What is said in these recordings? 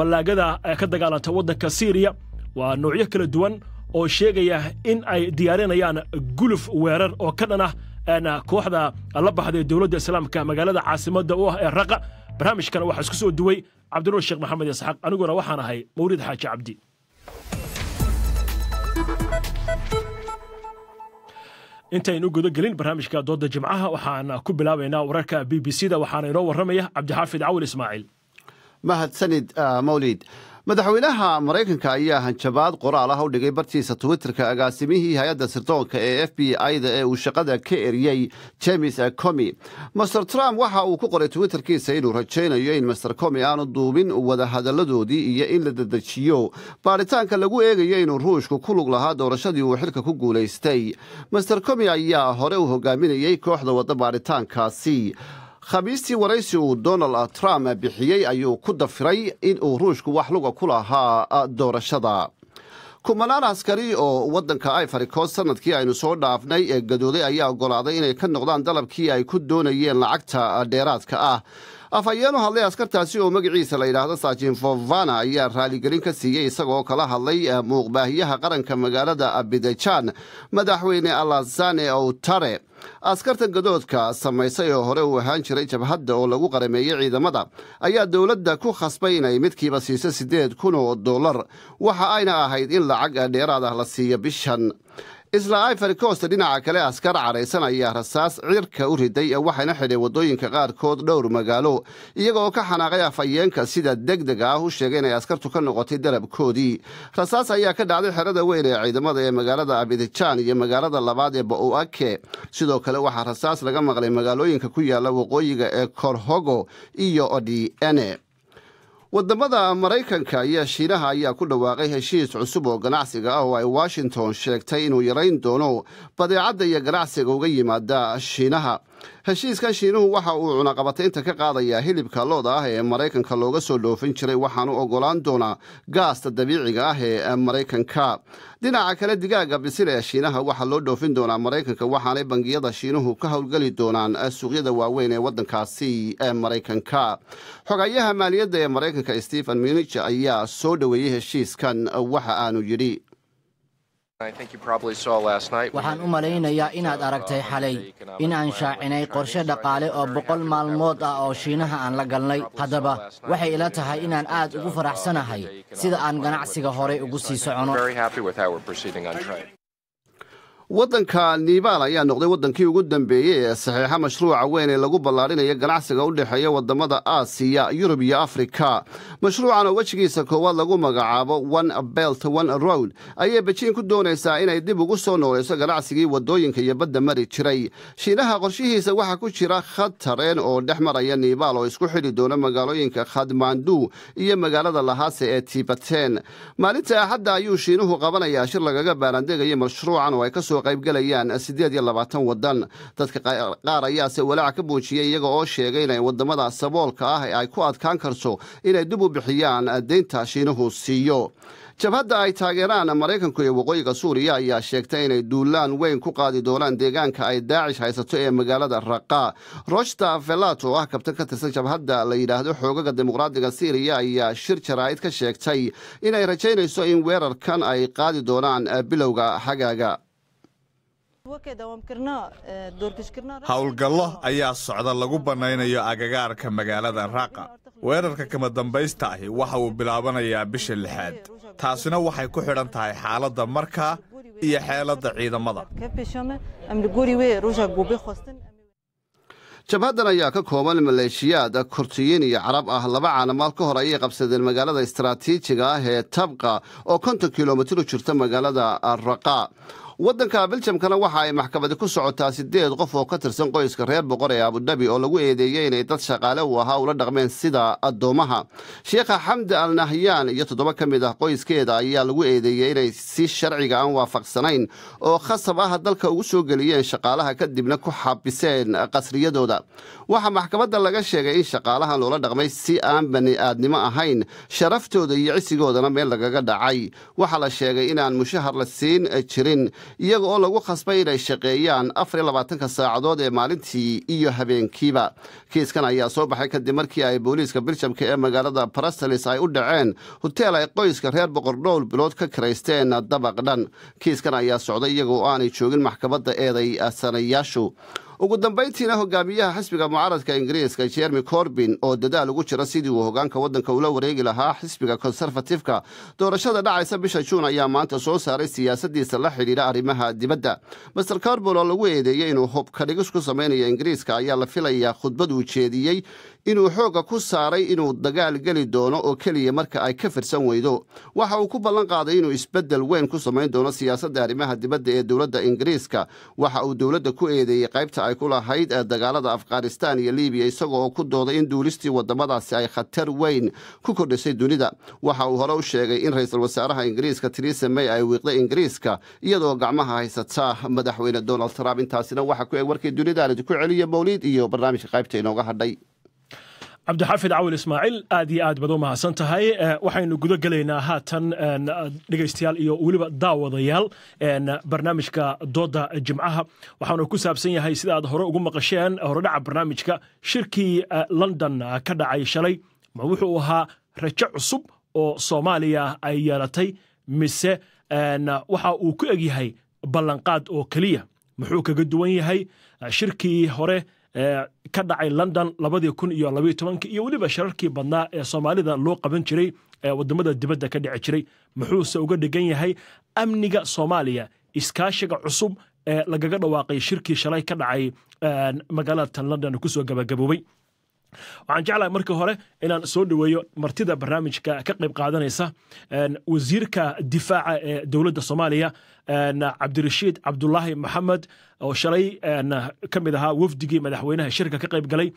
fallaagada ka dagaalanta waddanka siiriya waa noocyo kala duwan oo sheegaya in ay diyaarinayaan guluf weerar oo ka dhan ah kooxda la baxday dowladda islaamka magaalada caasimadda u ah ee raqa barnaamijkan waxaa isku soo duway cabdinuur sheekh maxamed isxaaq aniguna waxaan ahay mawlid xaaji cabdi intaynu gudagelin barnaamijka doodda jimcaha waxaan ku bilaabaynaa wararka b b c da waxaana inoo warramaya cabdixaafid cawil ismaaciil mahadsanid sanid ah, madaxweynaha maraykanka ayaa hanjabaad qoraal ah u dhigay bartiisa twitterka agaasimihii hay-adda sirdoonka ee f b i-da ee uu shaqada ka eriyey james ah, comi master trump waxa uu ku qoray twitterkiisa inuu rajaynayo in master comi aanu duubin wadahadaladoodii iyo in la dedejiyo baaritaanka lagu eegayo inuu ruushku ku lug lahaa doorashadii uu xilka ku guulaystay master comey ayaa hore u hogaaminayey kooxda wadda baaritaankaasi khamiistii waraysi uu donald trump bixiyey ayuu ku dafiray inuu ruushku wax luga ku lahaa doorashada kumanaan askari oo waddanka ivory coast sanadkii aynu soo dhaafnay ee gadooday ayaa oggolaaday inay ka noqdaan dalabkii ay ku doonayeen lacagta dheeraadka ah afhayeenu hadlay askartaasi oo magaciisa la yidhaahdo saajin fovana ayaa raaligelin ka siiyey isagoo kala hadlay eh, muuqbaahiyaha qaranka magaalada abidajan madaxweyne alazane outare askarta gadoodka samaysay oo hore uu ahaan jiray jabhadda oo lagu qarameeyey ciidamada ayaa dowladda ku khasbay inay midkiiba siiso siddeed kun oo dollar waxa ayna ahayd in lacag dheeraad ah la siiyo bishan isla ifarikosta dhinaca kale askar caraysan ayaa rasaas cirka u riday ee waxayna xidhay waddooyinka qaarkood dhowr magaalo iyagooo ka xanaaqay afhayeenka sida deg deg ah u sheegay inay askartu ka noqotay darabkoodii rasaas ayaa ka dhacday xerada weyn ee ciidamada ee magaalada abidijaan iyo magaalada labaad ee bo'uake sidoo kale waxaa rasaas laga maqlay magaalooyinka ku yaalla waqooyiga ee korhogo iyo odhiene waddamada maraykanka iyo shiinaha ayaa ku dhawaaqay heshiis cusub oo ganacsiga ah oo ay washington sheegtay inuu yarayn doono badeecadda iyo ganacsiga uga yimaada shiinaha heshiiska shiinuhu waxa uu cunaqabataynta ka qaadayaa hilibka looda ah ee maraykanka looga soo dhoofin jiray waxaanu ogolaan doonaa gaasta dabiiciga ah ee maraykanka dhinaca kale digaaga bisil ee shiinaha waxaa loo dhoofin doonaa maraykanka waxaanay bangiyada shiinuhu ka howlgeli doonaan eh, suuqyada waaweyn ee wadankaasi ee eh, maraykanka xogayaha maaliyadda ee maraykanka stephen munich ayaa soo dhoweeyey heshiiskan eh, waxa aanu yidhi waxaan u malaynayaa inaad aragtay xalay in aan shaacinay qorshe dhaqaale oo boqol maalmood ah oo shiinaha aan la galnay haddaba waxay ila tahay inaan aad ugu faraxsanahay sida aan ganacsiga horay ugu sii socono waddanka niibaal ayaa noqday waddankii ugu dambeeyey ee saxiixa mashruuca weyn ee lagu ballaarinaya ganacsiga u dhexeeya waddamada aasiya yurub iyo afrika mashruucan oo wejigiisa koowaad lagu magacaabo one belt one road ayay bejiin ku doonaysaa inay dib ugu soo nooleyso ganacsigii waddooyinka iyo badda mari jiray shiinaha qorshihiisa waxaa ku jira khad tareen oo dhex maraya niibaal oo isku xidhi doona magaalooyinka khadmandu iyo magaalada lahaase ee tibaten maalinta axadda ayuu shiinuhu qabanayaa shir lagaga baarandegaya mashruucan oo ay kasoo kasoo qaybgalayaan ah, sideed iyo labaatan waddan dadka qaar ayaase walaaca ka muujiyay iyaga oo sheegay inay waddamada saboolka ah ay ku adkaan karto inay dib u bixiyaan ah, deynta shiinuhu siiyo jabhadda ay taageeraan ah, maraykanku iyo waqooyiga suuriya ayaa sheegtay inay duulaan weyn ku qaadi doonaan deegaanka ay daacish haysato ee magaalada raqa roshta velat oo ah kabtan ka tirsan jabhadda la yidhaahdo xoogaga dimuqraadiga siiriya ayaa shir jaraa'id ka sheegtay inay rajaynayso in weerarkan ay qaadi doonaan bilowga xagaaga howlgallo ayaa socda lagu bannaynayo agagaarka magaalada raqa weerarka kama dambaysta ahi waxa uu bilaabanayaa bisha lixaad taasina waxay ku xidhan tahay xaaladda markaa iyo xeeladda ciidamada jabhaddan ayaa ka kooban maleeshiyaad kurtiyiin iyo carab ah laba caalamaad ka hor ayay qabsadeen magaalada istaraatiijiga ah ee tabqa oo konton kilomitir u jirta magaalada raqa waddanka beljamkana waxa ay maxkamadi ku socotaa siddeed qof oo ka tirsan qoyska reer boqor ee abudhabi oo lagu eedeeyey inay dad shaqaale u ahaa ula dhaqmeen sida addoomaha sheekha xamdi al nahyaan iyo toddoba ka mid ah qoyskeeda ayaa lagu eedeeyey inay si sharciga aan waafaqsanayn oo khasab ah dalka ugu soo geliyeen shaqaalaha kadibna ku xabiseen qasriyadooda waxaa maxkamadda laga sheegay in shaqaalahan loola dhaqmay si aan bani-aadnimo ahayn sharaftooda iyo cisigoodana meel lagaga dhacay waxaa la sheegay inaan mushahar la siin eh, jirin iyaga oo lagu khasbay inay shaqeeyaan afar afariyo labaatanka saacadood ee maalintii iyo habeenkiiba kiiskan ayaa soo baxay kadib markii ay booliiska biljamka ee magaalada barastelis ay u dhaceen hoteel ay qoyska reer boqordhowl bilood ka karaysteen dabaq dhan kiiskan ayaa socday iyaga aanay joogin maxkamadda eeday eh, sanayaashu ugu dambayntiina hogaamiyaha xisbiga mucaaradka ingiriiska jeremy corbin oo dadaal ugu jira sidii uu hogaanka waddanka ula wareegi lahaa xisbiga konserfatifka doorashada dhacaysa bisha juun ayaa maanta soo saaray siyaasadiisa la xidhiidha arrimaha dibadda maser carbon oo lagu eedeeyay inuu hubkadhigis ku samaynayo ingiriiska ayaa la filayaa khudbad uu jeediyey inuu xoogga ku saaray inuu dagaal geli doono oo keliya marka ay ka firsan weydo waxa uu ku ballan qaaday inuu isbeddel weyn ku samayn doono siyaasadda arrimaha dibadda ee dowladda ingiriiska waxa uu dowladda ku eedeeyey qaybta ay ku lahayd dagaalada afghanistaan iyo liibiya isagoo oo ku dooday in duulistii waddamadaasi ay khatar weyn ku kordhisay dunida waxa uu hore u sheegay in ra-iisul wasaaraha ingiriiska theresa may ay wiiqday ingiriiska iyadoo gacmaha haysata madaxweyne donald trump intaasina waxa ku eg warkii dunida alid ku celiya mawliid iyo barnaamijka qaybta inooga hadhay cabdixaafid cawil ismaaciil aad iyo aad baad u mahadsan tahay eh, waxaynu guda gelaynaa haatan dhegaystayaal iyo weliba daawadayaal barnaamijka dooda jimcaha waxaana ku saabsan yahay sidaaad hore ugu maqasheen horedhaca barnaamijka shirkii eh, london ah, ka dhacay shalay ma wuxuu ahaa rajo cusub oo soomaaliya ay yeelatay mise waxa uu ku egyahay ballanqaad oo keliya muxuu kaga duwan yahay eh, shirkii hore ka dhacay london labadii kun iyo labaiyo tobanka iyo weliba shararkii badnaa ee soomaalida loo qaban jiray ee wadamada dibadda ka dhici jiray muxuuse uga dhigan yahay amniga soomaaliya iskaashiga cusub ee lagaga dhawaaqay shirkii shalay ka dhacay magaalada london kusoo gabagaboobay waxaan jeclahay markii hore inaan soo dhaweeyo martida barnaamijka ka qayb qaadanaysa wasiirka difaaca ee dowladda soomaaliya cabdirashiid cabdulaahi maxamed oo shalay ka mid ahaa wafdigii madaxweynaha shirka ka qayb galay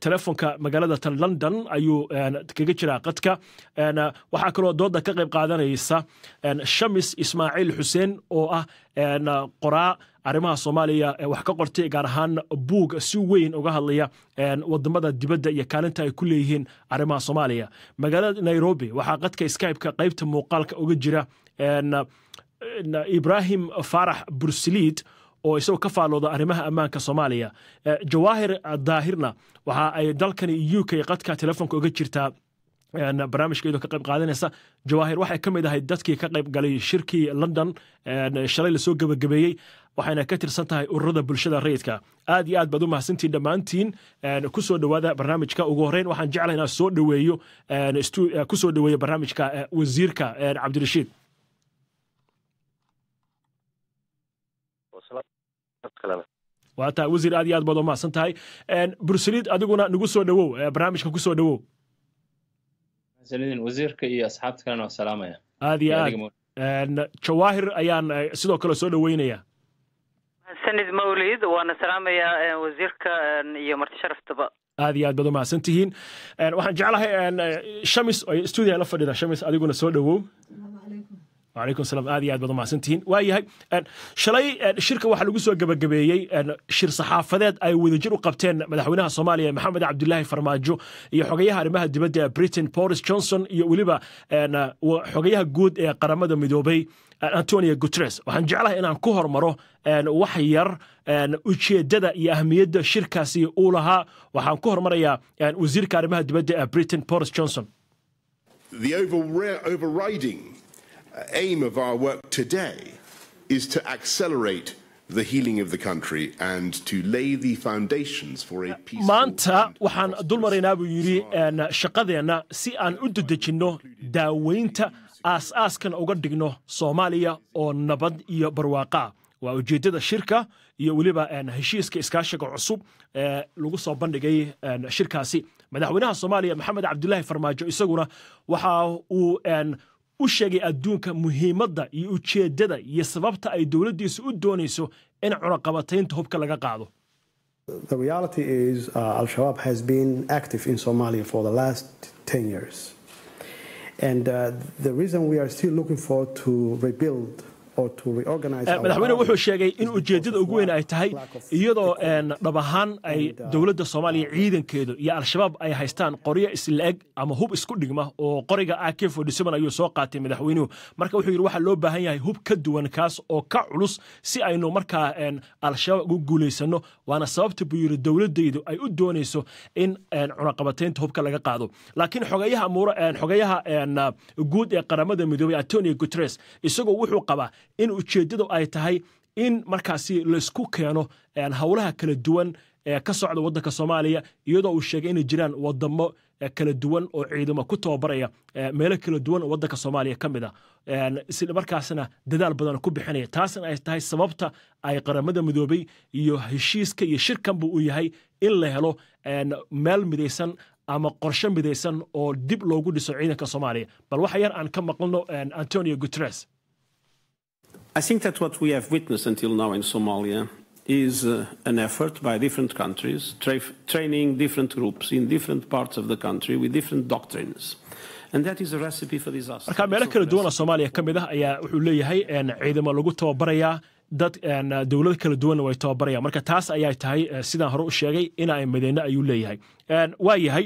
telefonka magaalada tan london ayuu kaga jiraa qadka waxaa kaloo dooda ka qayb qaadanaysa shamis ismaaciil xuseen oo ah qoraa arrimaha soomaaliya wax ka qortay gaar ahaan buug si weyn uga hadlaya wadamada dibadda iyo kaalinta ay ku leeyihiin arrimaha soomaaliya magaalada nairobi waxaa qadka skype-ka qaybta muuqaalka uga jira ibrahim farax bursiliid oo isagoo ka faalooda arrimaha ammaanka soomaaliya eh, jawaahir daahirna waxa ay dalkani u k qadka telefonka oga jirtaa eh, barnaamijkeedu ka qayb qaadanaysa jawaahir waxay ka mid ahay dadkii ka qayb galay shirkii london eh, shalay lasoo gebagabeeyey waxayna ka tirsan tahay ururada bulshada rayidka aad iyo aad baad u mahadsantiin dhammaantiin ku soo dhowaada barnaamijka ugu horreyn waxaan jeclahay inaan soo dhoweeyo kusoo dhoweeyo barnaamijka wasiirka cabdirashiid waa taa wasiir aad iyo aad baad oo macsan tahay bursaliid adiguna nagu soo dhawow eh, barnaamijka ku soo dhowow wasiirka iyo asxaabta kalena waa salaamaya aad iyo aad jawaahir ayaan eh, sidoo kale soo dhoweynayaa sanid mawlid waana salaamayaa eh, wasiirka iyo marti sharaftaba aad iyo aad baad umahadsan tihiin waxaan jeclahay shamis stuudiga la fadhida shamis adiguna soo dhowow alaikum salam aad iyo aad baad umahadsantihiin waayahay shalay shirka waxaa lagu soo gebagabeeyey shir saxaafadeed ay wadajir u qabteen madaxweynaha soomaaliya maxamed cabdulaahi farmaajo iyo xogayaha arrimaha dibadda britain boris johnson iyo weliba xogayaha guud ee qaramada midoobay antonio guteres waxaan jeclahay inaan ku hormaro wax yar ujeedada iyo ahmiyadda shirkaasi uu lahaa waxaan ku hormarayaa wasiirka arrimaha dibadda britain boris johnson Uh, aim of our work today is to accelerate the healing of the country and to lay the foundations for a peaceful maanta waxaan dulmaraynaa buu yidhi shaqadeenna si aan u dedejinno daaweynta aas-aaskan uga dhigno soomaaliya oo nabad iyo barwaaqaa waa ujeedada shirka iyo weliba heshiiska iskaashiga cusub ee lagu soo bandhigay shirkaasi madaxweynaha soomaaliya maxamed cabdulaahi farmaajo isaguna waxa uu u sheegay adduunka muhiimadda iyo ujeedada iyo sababta ay dowladdiisu u doonayso in cunaqabataynta hubka laga qaado uh, And uh, the reason we are still looking for to rebuild Eh, madaxweyne wuxuu sheegay in ujeeddada ugu weyn ay tahay iyadoo eh, dhab ahaan ay uh, dowladda soomaaliya ciidankeedu iyo al-shabaab ay haystaan qoryo isla-eg ama hub isku dhigma oo qoriga ak fodhiseban ayuu soo qaatay madaxweynuhu marka wuxuu yidhi waxaa loo baahan yahay hub ka duwan kaas oo ka culus si aynu markaa eh, al-shabaab ugu guulaysanno waana sababta buu yidhi dowladdaydu ay u doonayso in cunaqabataynta hubka laga qaado laakiin xogeeyaha guud ee qaramada midoobey antonio guteres isagoo wuxuu qabaa in ujeedadu ay tahay in markaasi laysku keeno howlaha kala duwan ee ka socda waddanka soomaaliya iyadoo uu sheegay inay jiraan wadamo kala duwan oo ciidamo ku tababaraya meelo kala duwan oo waddanka soomaaliya ka mid ah. a isla dadaal badan ku bixinaya taasna ay tahay sababta ay qaramada midoobay iyo heshiiska iyo shirkanbu uu yahay in la helo meel midaysan ama qorsho midaysan oo dib loogu dhiso ciidanka soomaaliya bal waxa yar aan ka maqlno antonio guteres I think that what we have witnessed until now in Somalia is uh, an effort by different countries, tra training different groups in different parts of the country with different doctrines. marka that is a recipe for soomaaliya ka mid ah ayaa wuxuu leeyahay ciidamo lagu dad eh, dowlado kala duwanna way tababaraya marka taas ayaa tahay eh, sidaan hore u sheegay ina madeyne ayuu leeyahay waayahay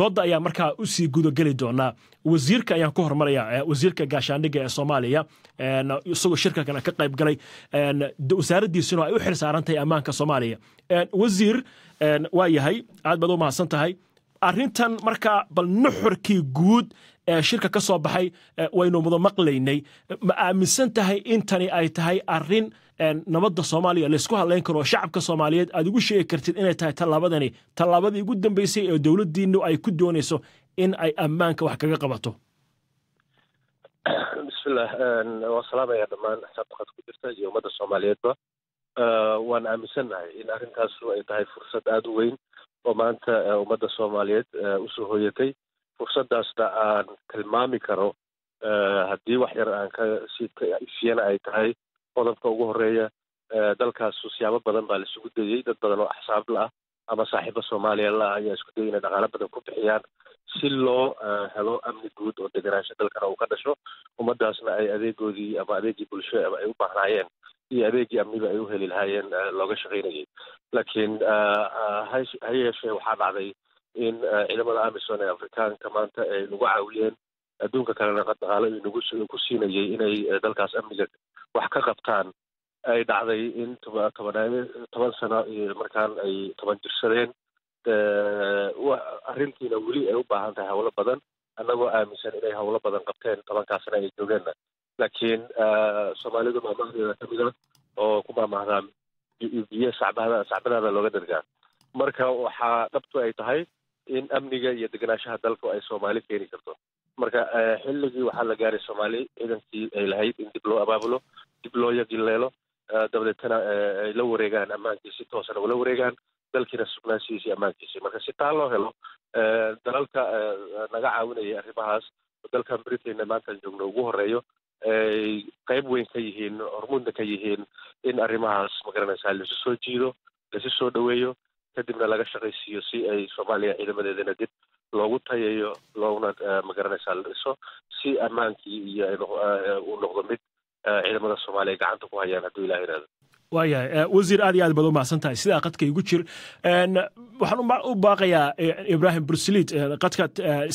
dooda ayaa markaa usii gudageli doonaa wasiirka ayaan ku hormaraya eh, wasiirka gaashaandhiga ee soomaaliya isagoo shirkankana ka qayb galay wasaaraddiisuna ay u xil saarantahay ammaanka soomaaliya wasiir waa yahay aad baad u mahadsan tahay arrintan markaa bal nuxurkii guud shirka ka soo baxay waynu mudo maqlaynay ma aaminsan tahay in tani ay tahay arin nabadda soomaaliya laysku hadlayn karo shacabka soomaaliyeed aad ugu sheegi kartid inay tahay tallaabadani tallaabadii ugu dambeysay ee dowladdiinu ay ku doonayso in ay ammaanka wax kaga qabato bismillaah waa salaamaya dhammaan sabqad ku jirta iyo ummadda soomaaliyeedba waan aaminsannahay in arrintaasu ay tahay fursad aada u weyn oo maanta ummadda soomaaliyeed usoo hoyatay fursadaasna aan tilmaami karo eh, haddii wax yar aan ka siiyana ay tahay qodobka ugu horeeya eh, dalkaasu siyaabo badan baa laisugu dayey dad badan oo axsaab la ah ama saaxiibo soomaaliya la ah ayaa isku dayay inay dhaqaalo badan ku bixiyaan si loo eh, helo amni guud oo deganaansho dalkana uu ka dhasho ummaddaasna ay adeegoodii ama adeegii bulsho ama ay u baahnaayeen iyo adeegii amniba ay u heli lahaayeen looga shaqaynayay laakiin ha yeeshee waxaa dhacday in ciidamada eh, amison ee afrikaanka maanta ay nagu caawiyeen adduunka kalena nagu ku siinayay inay eh, dalkaas amniga wax ka qabtaan ay dhacday in toban sano markaan ay toban jirsadeen eh, arrintiina weli ay u baahan tahay howlo badan annagoo aaminsan inay howlo badan qabteen tobankaasna ay joogeenna laakiin soomaalidu maamahdeeda kamid a ah oo ku maamahdaa biyo sacbadaada looga dergaa marka waxaa dhabtu ay tahay in amniga iyo deganaanshaha dalku ay soomaali keeni karto marka eh, xilligii waxaa la gaaray soomaali ciidankii ay lahayd in dib loo abaabulo dib loo yagileelo eh, dabadeetana eh, ay la wareegaan ammaankiis si toosana ula wareegaan dalkiina sugnaanshihiisi ammaankiisi marka si taa loo helo dalalka naga caawinaya arrimahaas dalkan britainna maantaan joogno ugu horeeyo ay qayb weyn ka yihiin hormuudna ka yihiin in arrimahaas magaranaysaa laisu soo jiido laisu soo dhoweeyo kadibna laga shaqaysiiyo si ay soomaaliya ciidamadeedana dib loogu tayayo looguna magaranaysaa la si ammaankii iyo uu noqdo mid ciidamada soomaaliya gacanta ku hayaan hadduu ilaha yihahdo waayahay wasiir aad iyo aad baad u mahadsantahay sidaa qadka igu jir waxaan u baaqayaa ibrahim bursliid qadka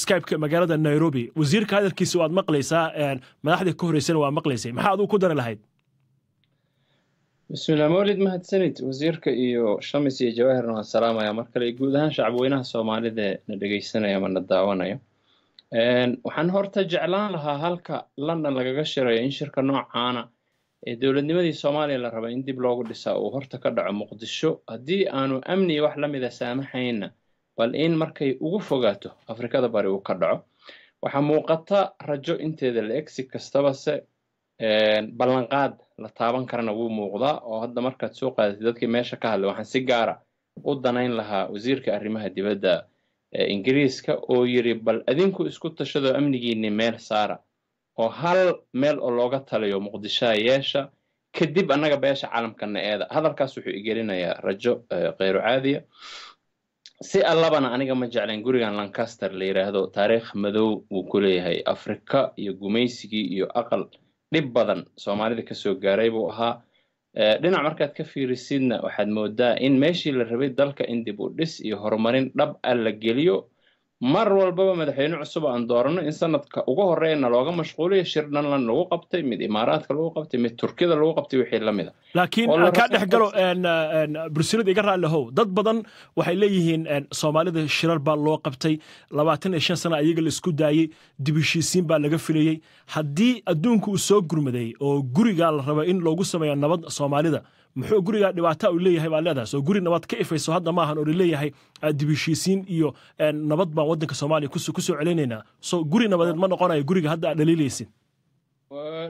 skypeka magaalada nairobi wasiirka hadalkiisa waad maqlaysaa madaxda ka horeysana waa maqlaysay maxaa aduu ku dari lahayd bismillah mawlid mahadsanid wasiirka iyo shamis iyo jawahirna waan salaamayaa mar kale guud ahaan shacabweynaha soomaalida na dhegeysanaya ma na daawanayo waxaan horta jeclaan lahaa halka london lagaga shirayo in shirka noocaana ee dowladnimadii soomaaliya la raba in dib loogu dhisaa uu horta ka dhaco muqdisho haddii aanu amni wax la mida saamaxayna bal in markay ugu fogaato afrikada bari uu ka dhaco waxaa muuqata rajo inteeda la egsi kastaba se ballanqaad la taaban karana wuu muuqdaa oo hadda markaad soo qaadatay dadkii meesha ka hadlay waxaan si gaara u danayn lahaa wasiirka arrimaha dibadda ingiriiska oo yidhi bal adinku isku tashado amnigiinni meel saara oo hal meel oo looga taliyo muqdishaa yeesha kadib annaga beesha caalamkana eeda hadalkaas wuxuu igelinayaa rajo kheyru caadiya si allabana aniga ma jeclayn gurigan lancaster la yidhaahdo taariikh madow wuu ku leeyahay afrika iyo gumaysigii iyo aqal dhib badan soomaalida kasoo gaaray buu ahaa eh, dhinac markaad ka fiirisidna waxaad moodaa in meeshii la rabay dalka in dib u dhis iyo horumarin dhab a ah la geliyo mar walbaba madaxweyne cusub aan dooranno in sanadka uga horeyna looga mashquuliyo shir dhanlan lagu qabtay mid imaaraadka lagu qabtay mid turkiyada lagu qabtay wixii la mid a laakiin kaa dhex galo bursilada iga raallihow dad badan waxay leeyihiin soomaalida shirar baa loo qabtay labaatan iyo shan sana ayaga laisku daayey dibheshiisiin baa laga filayey haddii adduunka uu soo gurmaday oo gurigaa la raba in loogu sameeyo nabad soomaalida muxuu gurigaa dhibaata u leeyahay baa leedahay oo guri nabad ka ifayso hadda maahan oo laleeyahay ah, dibishiisiin iyo eh, nabad baan waddanka soomaaliya kusoo celinaynaa so guri nabadeed ma noqonayo guriga hadda aad dhaliilaysin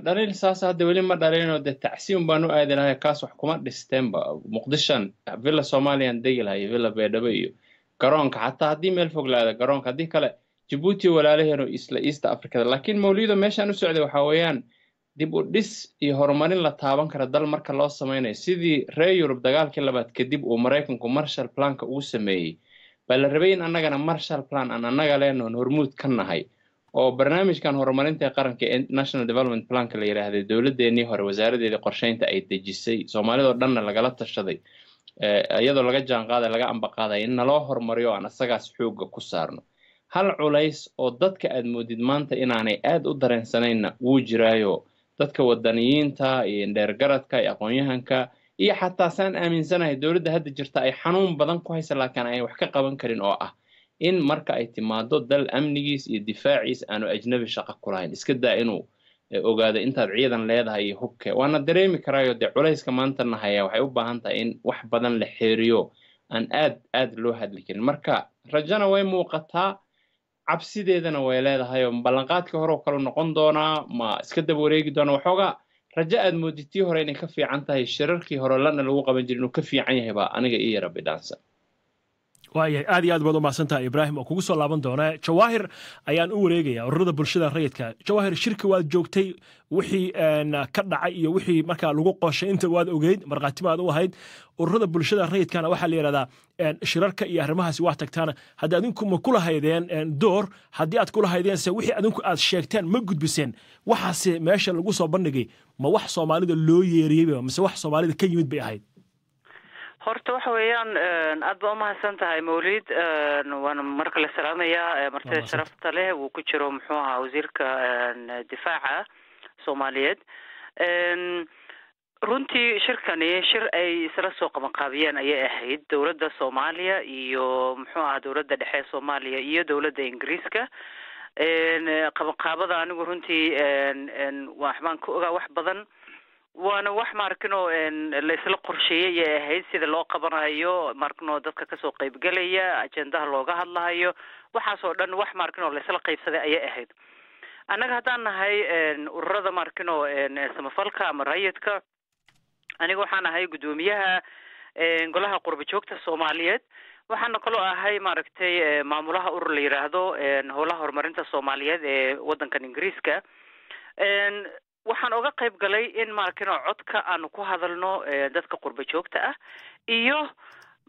dhaliil saas ah, hadda weli ma dhalinoo dee tacsiin baan u aadi lahay kaas wax kuma dhisteenba muqdishan villa somaliyan degi lahay villa beedhabo iyo garoonka xataa haddii meel fog la garoonka haddii kale jabuuti walaalaheeno isla east africada laakiin mawlido meeshaan u socday waxaa weeyaan dib u dhis iyo horumarin la taaban kara dal marka loo samaynayo sidii reer yurub dagaalkii labaad kadib uu maraykanku marshal planka ugu sameeyey baa la rabay in annagana marshal plan aan annaga lenoon hormuud ka nahay oo barnaamijkan horumarinta qaranka ee national development planka la yidhaahday dowladdeennii hore wasaaradeedii qorsheynta ay dejisay soomaalidao dhanna lagala tashaday eh, iyadoo laga jaanqaaday laga ambaqaaday in naloo horumariyo o aan isagaas xoogga ku saarno hal culays oo dadka aad moodid maanta inaanay aad u dareensanaynna wuu jiraayo dadka wadaniyiinta iyo indheergaradka iyo aqoon-yahanka iyo xataa saan aaminsanahay dowladda hadda jirta ay xanuun badan ku haysa laakiin ay wax ka qaban karin oo ah in marka ay timaado dal amnigiis iyo difaaciis aanu ajnabi shaqo kulahayn iska daa inuu e, ogaado intaad ciidan leedahay iyo hubke waana dareemi karaayo dee culayska maantana haya waxay u baahan tahay in wax badan la xeeriyo aan aad aad loo hadli karin marka rajana way muuqataa cabsideedana way leedahay oo ballanqaadkii hore kala noqon doonaa ma iska daba wareegi doona waxoogaa rajo aad mooditii hore inay ka fiican tahay shirarkii hore lana lagu qaban jira inuu ka fiican yahay baa aniga iyo rabbi dhaansan waayahay aad iyo aad baad umahadsantahay ibraahim oo kugu soo laaban doonaa jawaahir ayaan u wareegaya ururada bulshada rayidka jawaahir shirka waad joogtay wixii ka dhacay iyo wixii markaa lagu qooshay inta waad ogeyd markhaatima u ahayd ururada bulshada rayidkana waxaa la yidhahdaa shirarka iyo arrimahaasi waa tagtaan haddii adinku ma kulahaydeen door haddii aad kulahaydeense wixii adinku aad sheegteen ma gudbiseen waxaase meesha lagu soo bandhigay ma wax soomaalida loo yeeriyeyba mise wax soomaalida ka yimid bay ahayd horta waxa weeyaan aada ba umahadsan tahay mawlid waana mar kale salaamayaa martida sharafta leh uu ku jiro muxuu ahaa wasiirka difaaca soomaaliyeed runtii shirkani shir ay isla soo qabanqaabiyeen ayay ahayd dowladda soomaaliya iyo muxuu ahaa dowladda dhexe ee soomaaliya iyo dowladda ingiriiska qabanqaabada anigu runtii waxbaan ka ogaa wax badan waana wax maarkino laisla qorsheeyay ay ahayd sida loo qabanayo maarkino dadka kasoo qeybgelaya ajendaha looga hadlahayo waxaas oo dhan wax maarkino laisla qeybsaday ayay ahayd annaga haddaan nahay ururada maarkino samafalka ama rayidka aniga waxaan ahay guddoomiyaha golaha qurba joogta soomaaliyeed waxaana kaloo ahay maaragtay maamulaha urur la yidhaahdo howlaha horumarinta soomaaliyeed ee waddankan ingiriiska waxaan oga qayb galay in maaragtay inoo codka aanu ku hadalno eh, dadka qurba joogta ah iyo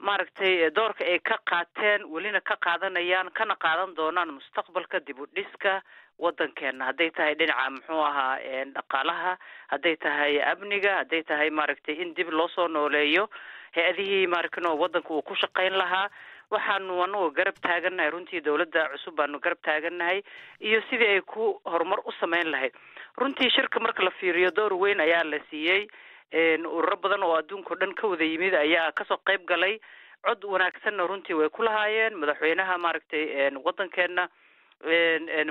maaragtay eh, doorka ay ka qaateen welina ka qaadanayaan kana qaadan doonaan mustaqbalka dib u dhiska wadankeena hadday tahay dhinaca muxuu ahaa eh, dhaqaalaha hadday tahay amniga hadday tahay maaragtay in dib loosoo nooleeyo hay-adihii maaragtay waddanka uu ku shaqayn lahaa waxaanu anagu garab taagannahay runtii dawladda cusub baanu garab taagannahay iyo sidii ay ku horumar u sameyn lahayd runtii shirka marka la fiiriyo door weyn ayaa la siiyey ururo badan oo adduunka o dhan ka wada yimid ayaa kasoo qayb galay cod wanaagsanna runtii way ku lahaayeen madaxweynaha maaragtay waddankeena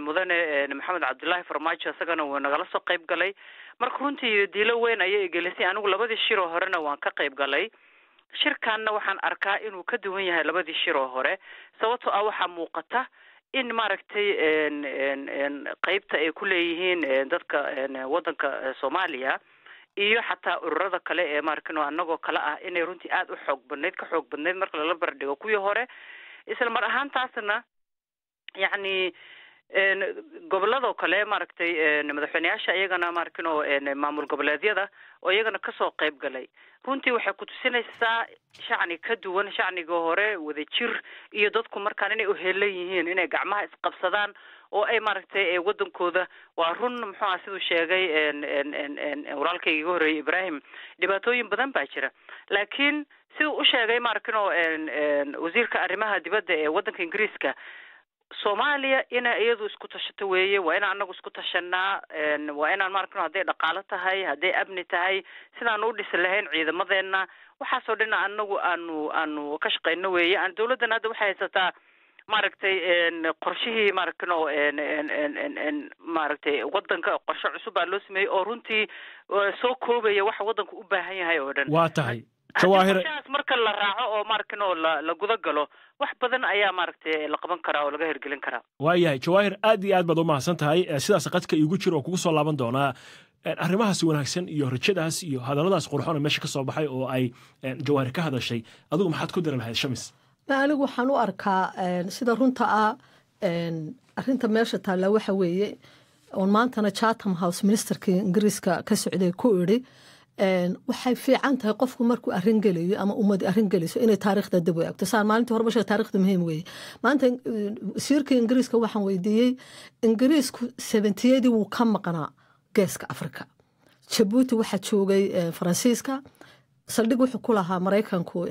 mudane maxamed cabdullaahi farmaajo isagana wuu nagala soo qayb galay marka runtii diilo weyn ayay igelisay anigu labadii shir oo horena waan ka qayb galay shirkanna waxaan arkaa inuu ka duwan yahay labadii shiroo hore sababtoo ah waxaa muuqata in maaragtay qaybta ay ku leeyihiin dadka waddanka eh, soomaaliya iyo xataa ururada kale ee maarkin annagoo kale ah inay runtii aada u xoog badnayd ka xoog badnayd marka lala bardhigo kuwii hore isla mar ahaantaasna yacni gobollado kale maaragtay madaxweyneyaasha iyagana maarkinoo maamul goboleedyada oo iyagana kasoo qayb galay runtii waxay kutusinaysaa shacni ka duwan shacniga hore wadajir iyo dadku markaan inay uheelan yihiin inay gacmaha isqabsadaan oo ay maaragtay waddankooda waa run muxuuha ah siduu sheegay walaalkayga iga horreeyay ibrahim dhibaatooyin badan baa jira laakiin siduu usheegay maarkinoo wasiirka arrimaha dibadda ee waddanka ingiriiska soomaaliya inay iyadu isku tashato weeye waa inaan anagu isku tashanaa waa inaan maaragno hadday dhaqaalo tahay hadday amni tahay sidaanu u dhisi lahayn ciidamadeenna waxaasoo dhan anagu aanu aanu ka shaqeyno weeye dawladdan hadda waxay haysataa maaragtay qorshihii maaragno maaragtay waddanka qorsho cusub baa loo sameeyey oo runtii soo koobaya waxa waddanka u baahan yahay oo dhan waa tahay jawahirsaas marka la raaco oo maaragtino la la guda galo wax badan ayaa maaragtay la qaban karaa oo laga hirgelin karaa waayahay jawaahir aad iyo aad baad umahadsan tahay eh, sidaas qadka iigu jir oo kugu soo laaban doonaa eh, arrimahaas wanaagsan iyo rajadaas iyo hadalladaas qurxona meesha ka soo baxay oo ay eh, jawaahir ka hadashay adugu maxaad ku dari lahayd shamis ma anigu waxaan u arkaa sida runta ah arrinta meesha taallaa waxa weeye oon maantana chatham house ministerkii ingiriiska ka socday ku idhi waxay fiican tahay qofku markuu arin gelayo ama umad arin gelayso inay taarikhda dib u eegto saan maalintii hore basha taarikhda muhiim weeye maanta wasiirka ingiriiska waxaan weydiiyey ingiriisku sebentiyadii wuu ka maqnaa geeska afrika jabuuti waxaa joogay faransiiska saldhig wuxuu ku lahaa maraykanku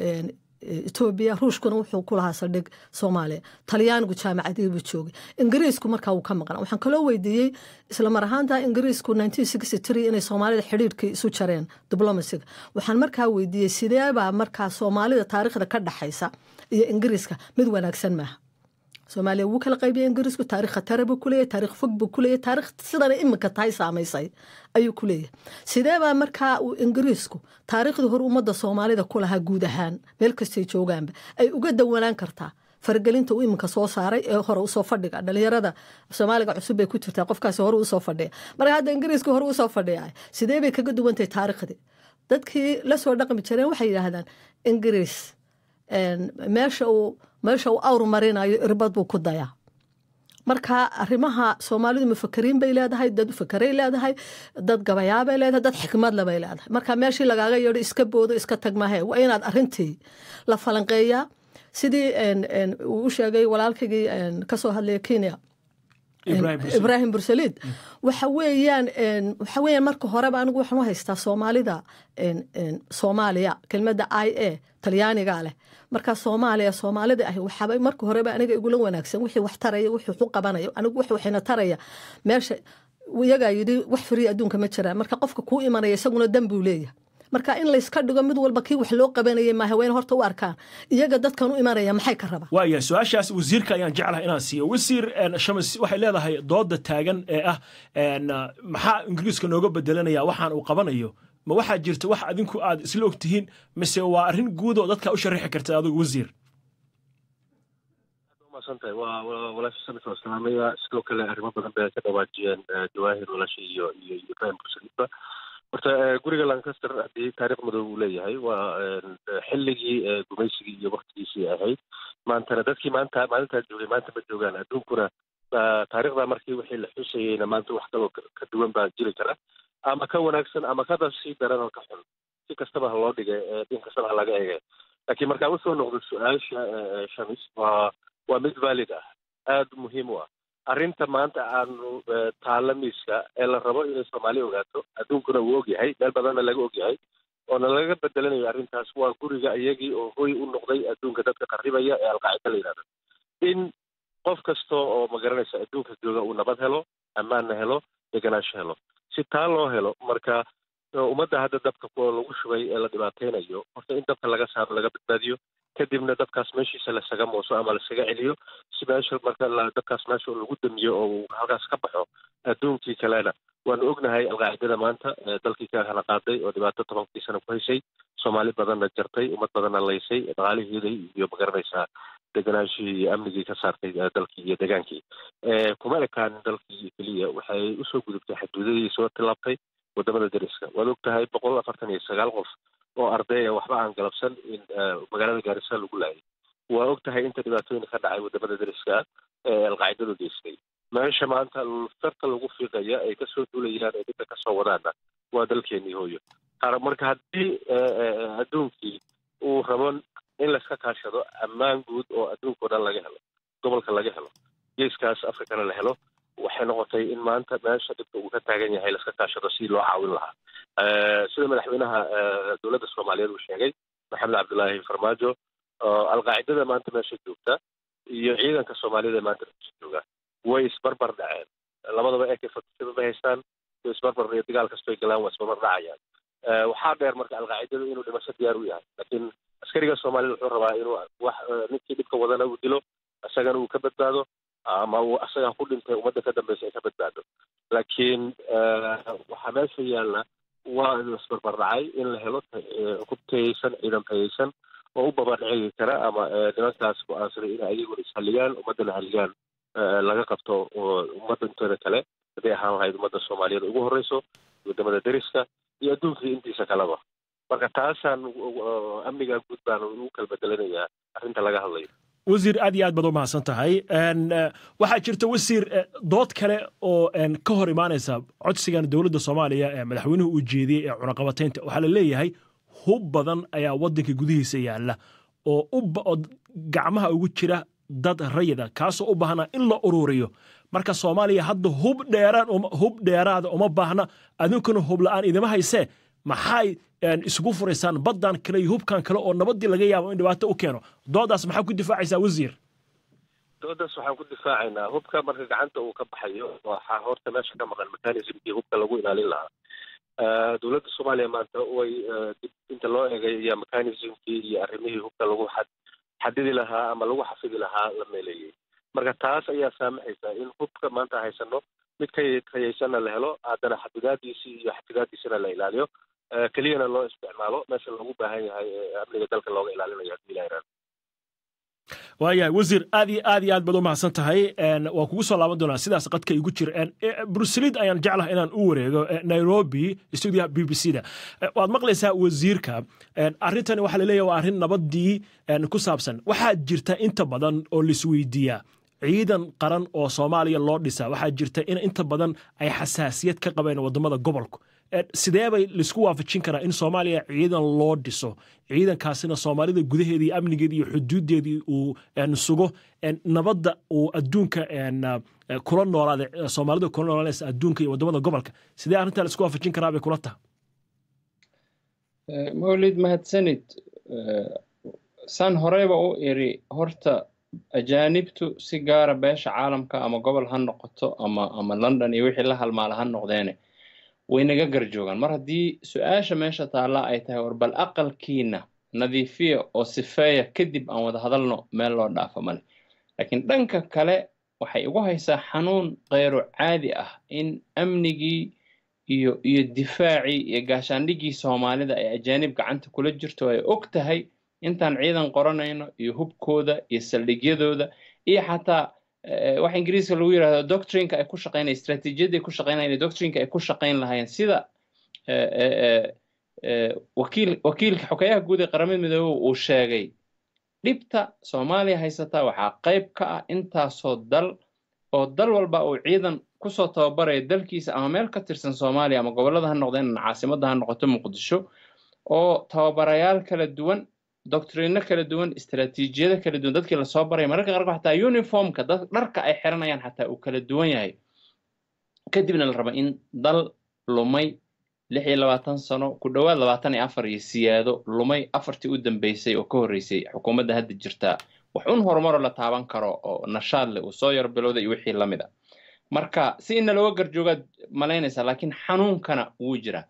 etoobiya ruushkuna wuxuu ku lahaa saldhig soomaaliya talyaanigu jaamacadii buu joogay ingiriisku markaa wuu ka maqnaa waxaan kaloo weydiiyey islamar mar ahaanta ingiriisku inay soomaalida xidhiirkii isu jareen diblomasiga waxaan markaa weydiiyey sideebaa markaa soomaalida taarikhda ka dhaxaysa iyo ingiriiska mid wanaagsan maaha soomaaliya wuu kala qaybiya ingiriisku taarikh khatara buu kuleeya taarikh fog buu kuleeya taarikh sidana iminka tahay saamaysay ayuu ku leeyahay sideebaa markaa uu ingiriisku taariikhdii hor ummadda soomaalida ku lahaa guud ahaan meel kastay joogaanba ay uga dawanaan kartaa fargelinta uu iminka soo saaray ee hore usoo fadhiga dhalinyarada soomaaliga cusub bay ku jirtaa qofkaas hore usoo fadhiya marka hadda ingiriiska hore usoo fadhiya sidee bay kaga duwantahay taariikhdii dadkii la soo dhaqmi jireen waxay yidhaahdaan ingiriis meesha uu meesha uu awr marinayo irbad buu ku dayaa marka arimaha soomaalidu mufakariin bay leedahay dad ufakaray leedahay dad gabayaabay leedahay dad xikmadlebay leedahay marka meeshii lagaaga yeedho iska boodo iska tagmahe waa inaad arintii la falanqeeyaa sidii uu u sheegay walaalkaygii kasoo hadlaya kenya ibraahim bursaliid mm. waxa weeyaan waxa weeyaan marka horeba anigu waxaan u haystaa soomaalida soomaaliya kelmadda i a talyaanigaa leh markaa soomaaliya soomaalida ah waxaaba marka horeba aniga igula wanaagsan wixii wax taraya wixii u qabanayo anigu wix waxina taraya meesha iyagaa yidhi wax firiya adduunka ma jiraan marka qofka kuu imanaya isaguna dan buu leeyahay marka in layska dhigo mid walba kii wax loo qabanayay mahaweyne horta u arkaan iyaga dadkan u imanaya maxay ka rabaan waaya su-aashaas wasiirka ayaan jeclahay inaan siiyo wasiir shams waxay leedahay dooda taagan ee ah maxaa ingiriiska nooga bedelanaya waxaan uu qabanayo ma waxaa jirta wax adinku aad isla ogtihiin mise waa arrin guud oo dadka u sharaxi karta adigu wasiir masantahay waa walaasha sanadka islaamiga sidoo kale arrimo badan bay ka dhawaajiyeen eh, jawaahir walaasha iyo iyo iyo ibrahim bushalifa horta eh, guriga lancaster haddii taariikh madow uu leeyahay waa eh, xilligii gumaysigii iyo waktigiisii ahayd maantana dadkii maanta maalintaa joogay maanta ma joogaan adduunkuna ah, taariikhdaa markii wixii la xusayeyna maanta wax kaloo ka duwan baa jiri kara ama ka wanaagsan ama kada sii daran ka xun si kastaba ha loo dhigay eh, din kastaba ha laga ege laakiin markaan usoo noqdo su-aasha eh, shamis waa waa mid valid ah aad muhiim u ah arrinta maanta aanu eh, taalla miiska ee la rabo inay soomaali ogaato adduunkuna uu ogyahay meel badanna laga ogyahay oona laga bedelanayo arrintaas waa guriga iyagii oo hoy u noqday adduunka dadka qarribaya ee alqaacida la yidhahdo in qof kasta oo ma garanaysa adduunka jooga uu nabad helo ammaanna helo deganaansho helo si taa loo helo marka ummadda hadda dabka kuwa lagu shubay ee la dhibaateynayo horta in dabka laga saaro laga badbaadiyo kadibna dabkaas meeshiisa lasaga mooso ama lasaga celiyo si meesha marka dabkaas meesha lagu damiyo oo uu halkaas ka baxo adduunkii kalena waanu ognahay alqaacidada maanta dalkii ka kala qaaday oo dhibaato tobankii sana ku haysay soomaali badanna jartay ummad badanna laysay dhaqaalihiiday iyo magaranaysaa deganaanshihii iyo amnigii ka saartay uh, dalkii iyo degaankii eh, kuma ekaanin dalkii keliya waxay usoo gudubtay xadudadii soo tilaabtay wadamada dariska waad og tahay boqol afartan iyo sagaal qof oo arday a waxba aan galabsan in uh, magaalada gaarisa lagu laayay waa og tahay inta dhibaatooyin ka dhacay wadamada dariska ee eh, alqaacidadu geystay meesha maanta farta lagu fiiqaya ay kasoo duulayaan ee midda kasoo wadaana waa dalkeenii hooyo marka haddii eh, adduunkii uu rabo in layska kaashado ammaan guud oo adduunka dhan laga helo gobolka laga helo geeskaas afrikana la helo waxay noqotay in maanta meesha dhibka uu ka taagan yahay laska kaashado sidii loo caawin lahaa eh, sida madaxweynaha eh, dowladda soomaaliyeed uu sheegay maxamed cabdilaahi farmaajo alqaacidada maanta meesha joogta iyo ciidanka ee maanta meesha jooga way isbarbar dhaceen labadaba ee kay fatusaba ma haystaan isbarbar iyo dagaal kastoy galaan waa isbarbar dhacayaan Eh, waxaa dheer marka alqaacidadu inuu dhimasho diyaar u yahay laakiin askariga soomaalida wuxuu rabaa inuu wax eh, ninkii dhibka wadana uu dilo isagana uu ka badbaado ama uu asagaa ku dhintay ummadda ka dambaysa ay ka badbaado laakiin eh, waxaa meesha yaalla waa inuu isbarbardhacay in la helo xukubtayeysan ciidan tayeysan oo u babadhigi kara ama nimankaas go-aansaday inay ayaguna ishaliyaan ummaddana haligaan laga qabto ummadda intooda kale haday ahaan lahayd ummadda soomaaliyed ugu horreyso wadamada deriska iyo adduunka intiisa kaleba marka taasaan uh, amniga guud baan ugu kala bedelanayaa arrinta laga hadlayo wasiir aad iyo aad baad u mahadsan tahay uh, waxaa jirta wasiir uh, dood kale oo ka hor imaanaysa codsigan dowladda soomaaliya ee madaxweynuhu uu jeediyey ee cunaqabataynta waxaa la leeyahay hub badan ayaa waddanka gudihiisa yaalla oo gacmaha ugu jira dad rayida kaasoo u baahna in la ururiyo marka soomaaliya hadda hub dheeraan hub dheeraada uma baahna adunkana hubla-aan idima haysee maxay isugu furaysaan baddan kale iyo hubkan kale oo nabaddii laga yaabo in dhibaato u keeno doodaas maxaa ku difaacaysaa wasiir doodaas waxaan ku difaacaynaa hubka marka gacanta uu ka baxayo waxaa horta meesha ka maqan mekanismkii hubka lagu ilaalin lahaa dowladda soomaaliya maanta way inta loo eegayo mekanismkii iyo arrimihii hubka lagu xadidi lahaa ama lagu xafidi lahaa la meeleeyey marka taas ayaa saamaxaysa in hubka maanta haysano mid ka la helo haddana xadidaadiisi iyo xadidaadiisana la ilaaliyo eh, keliyana loo isticmaalo meesha loogu baahan yahay eh, amniga dalka looga ilaalinayo haddii la waayahay wasiir aad iyo aad iyo aad baad u mahadsan tahay waa kugu soo laaban doonaa sidaas qadka igu jir eh, bruselid ayaan jeclaha inaan u wareego nairobi stuudiyaha b b c da waad maqlaysaa wasiirka arrintani waxaa laleeyahay waa arrin nabaddii ku saabsan waxaa jirta inta badan oo laisweydiiyaa ciidan qaran oo soomaaliya loo dhisa waxaa jirta in inta badan ay xasaasiyad ka qabeen wadamada gobolku e, sideebay laisku waafajin karaa in soomaaliya ciidan loo dhiso ciidankaasina soomaalida gudaheedii amnigeedii iyo xuduudeedii uu e, sugo e, nabadda uu adduunka kula noolaada soomaalida kula noolanaysa adduunka iyo wadamada gobolka sidee arrintaa laisku waafajin karaa bay kula taha mawlid mahadsanid saan horeyba u iri horta ajaanibtu si gaara ah beesha caalamka ama gobol ha noqoto ama ama london iyo wixii la halmaala ha noqdeene way naga garjoogaan mar haddii su-aasha meesha taalla ay tahay war bal aqalkiina nadiifiya oo sifeeya kadib aan wada hadalno meel loo dhaafo male laakiin dhanka kale waxay igu haysaa xanuun kheyru caadi ah in amnigii iyo iyo difaacii iyo gaashaandhigii soomaalida ay ajaanib gacanta kula jirto ay og tahay intaan ciidan qoranayno iyo hubkooda iyo saldhigyadooda iyo xataa eh, waxa ingiriiska lagu yidhahdo doctrinka ay ku shaqaynaya straatiijiyadda ay ku shaqaynayan doctrinka ay ku shaqeyn lahayen sida eh, eh, wakiil wakiilka xogeyaha guud ee qaramada midoobe uu sheegay dhibta soomaaliya haysataa waxaa qayb ka ah intaasoo dal oo dal walba uu ciidan kusoo tababaraya dalkiisa ama meel ka tirsan soomaaliya ama gobollada ha noqdeen ama caasimadda ha noqoto muqdisho oo tababarayaal kala duwan doctrino kala duwan istaraatiijiyada kala duwan dadkii lasoo baraya mararka qaarkood xataa uniformka dharka ay xiranayaan xataa uu kala duwan yahay kadibna la rabo in dal lumay lix iyo labaatan sano ku dhowaad labaatan iyo afar iyo siyaado lumay afartii u dambeysay oo ka horreysay xukuumadda hadda jirtaa wax un horumaro la taaban karo oo nashaadle leh uu soo yar bilowday iyo wixii la mid a marka si inna looga garjoogaad malaynaysaa laakiin xanuunkana wuu jiraa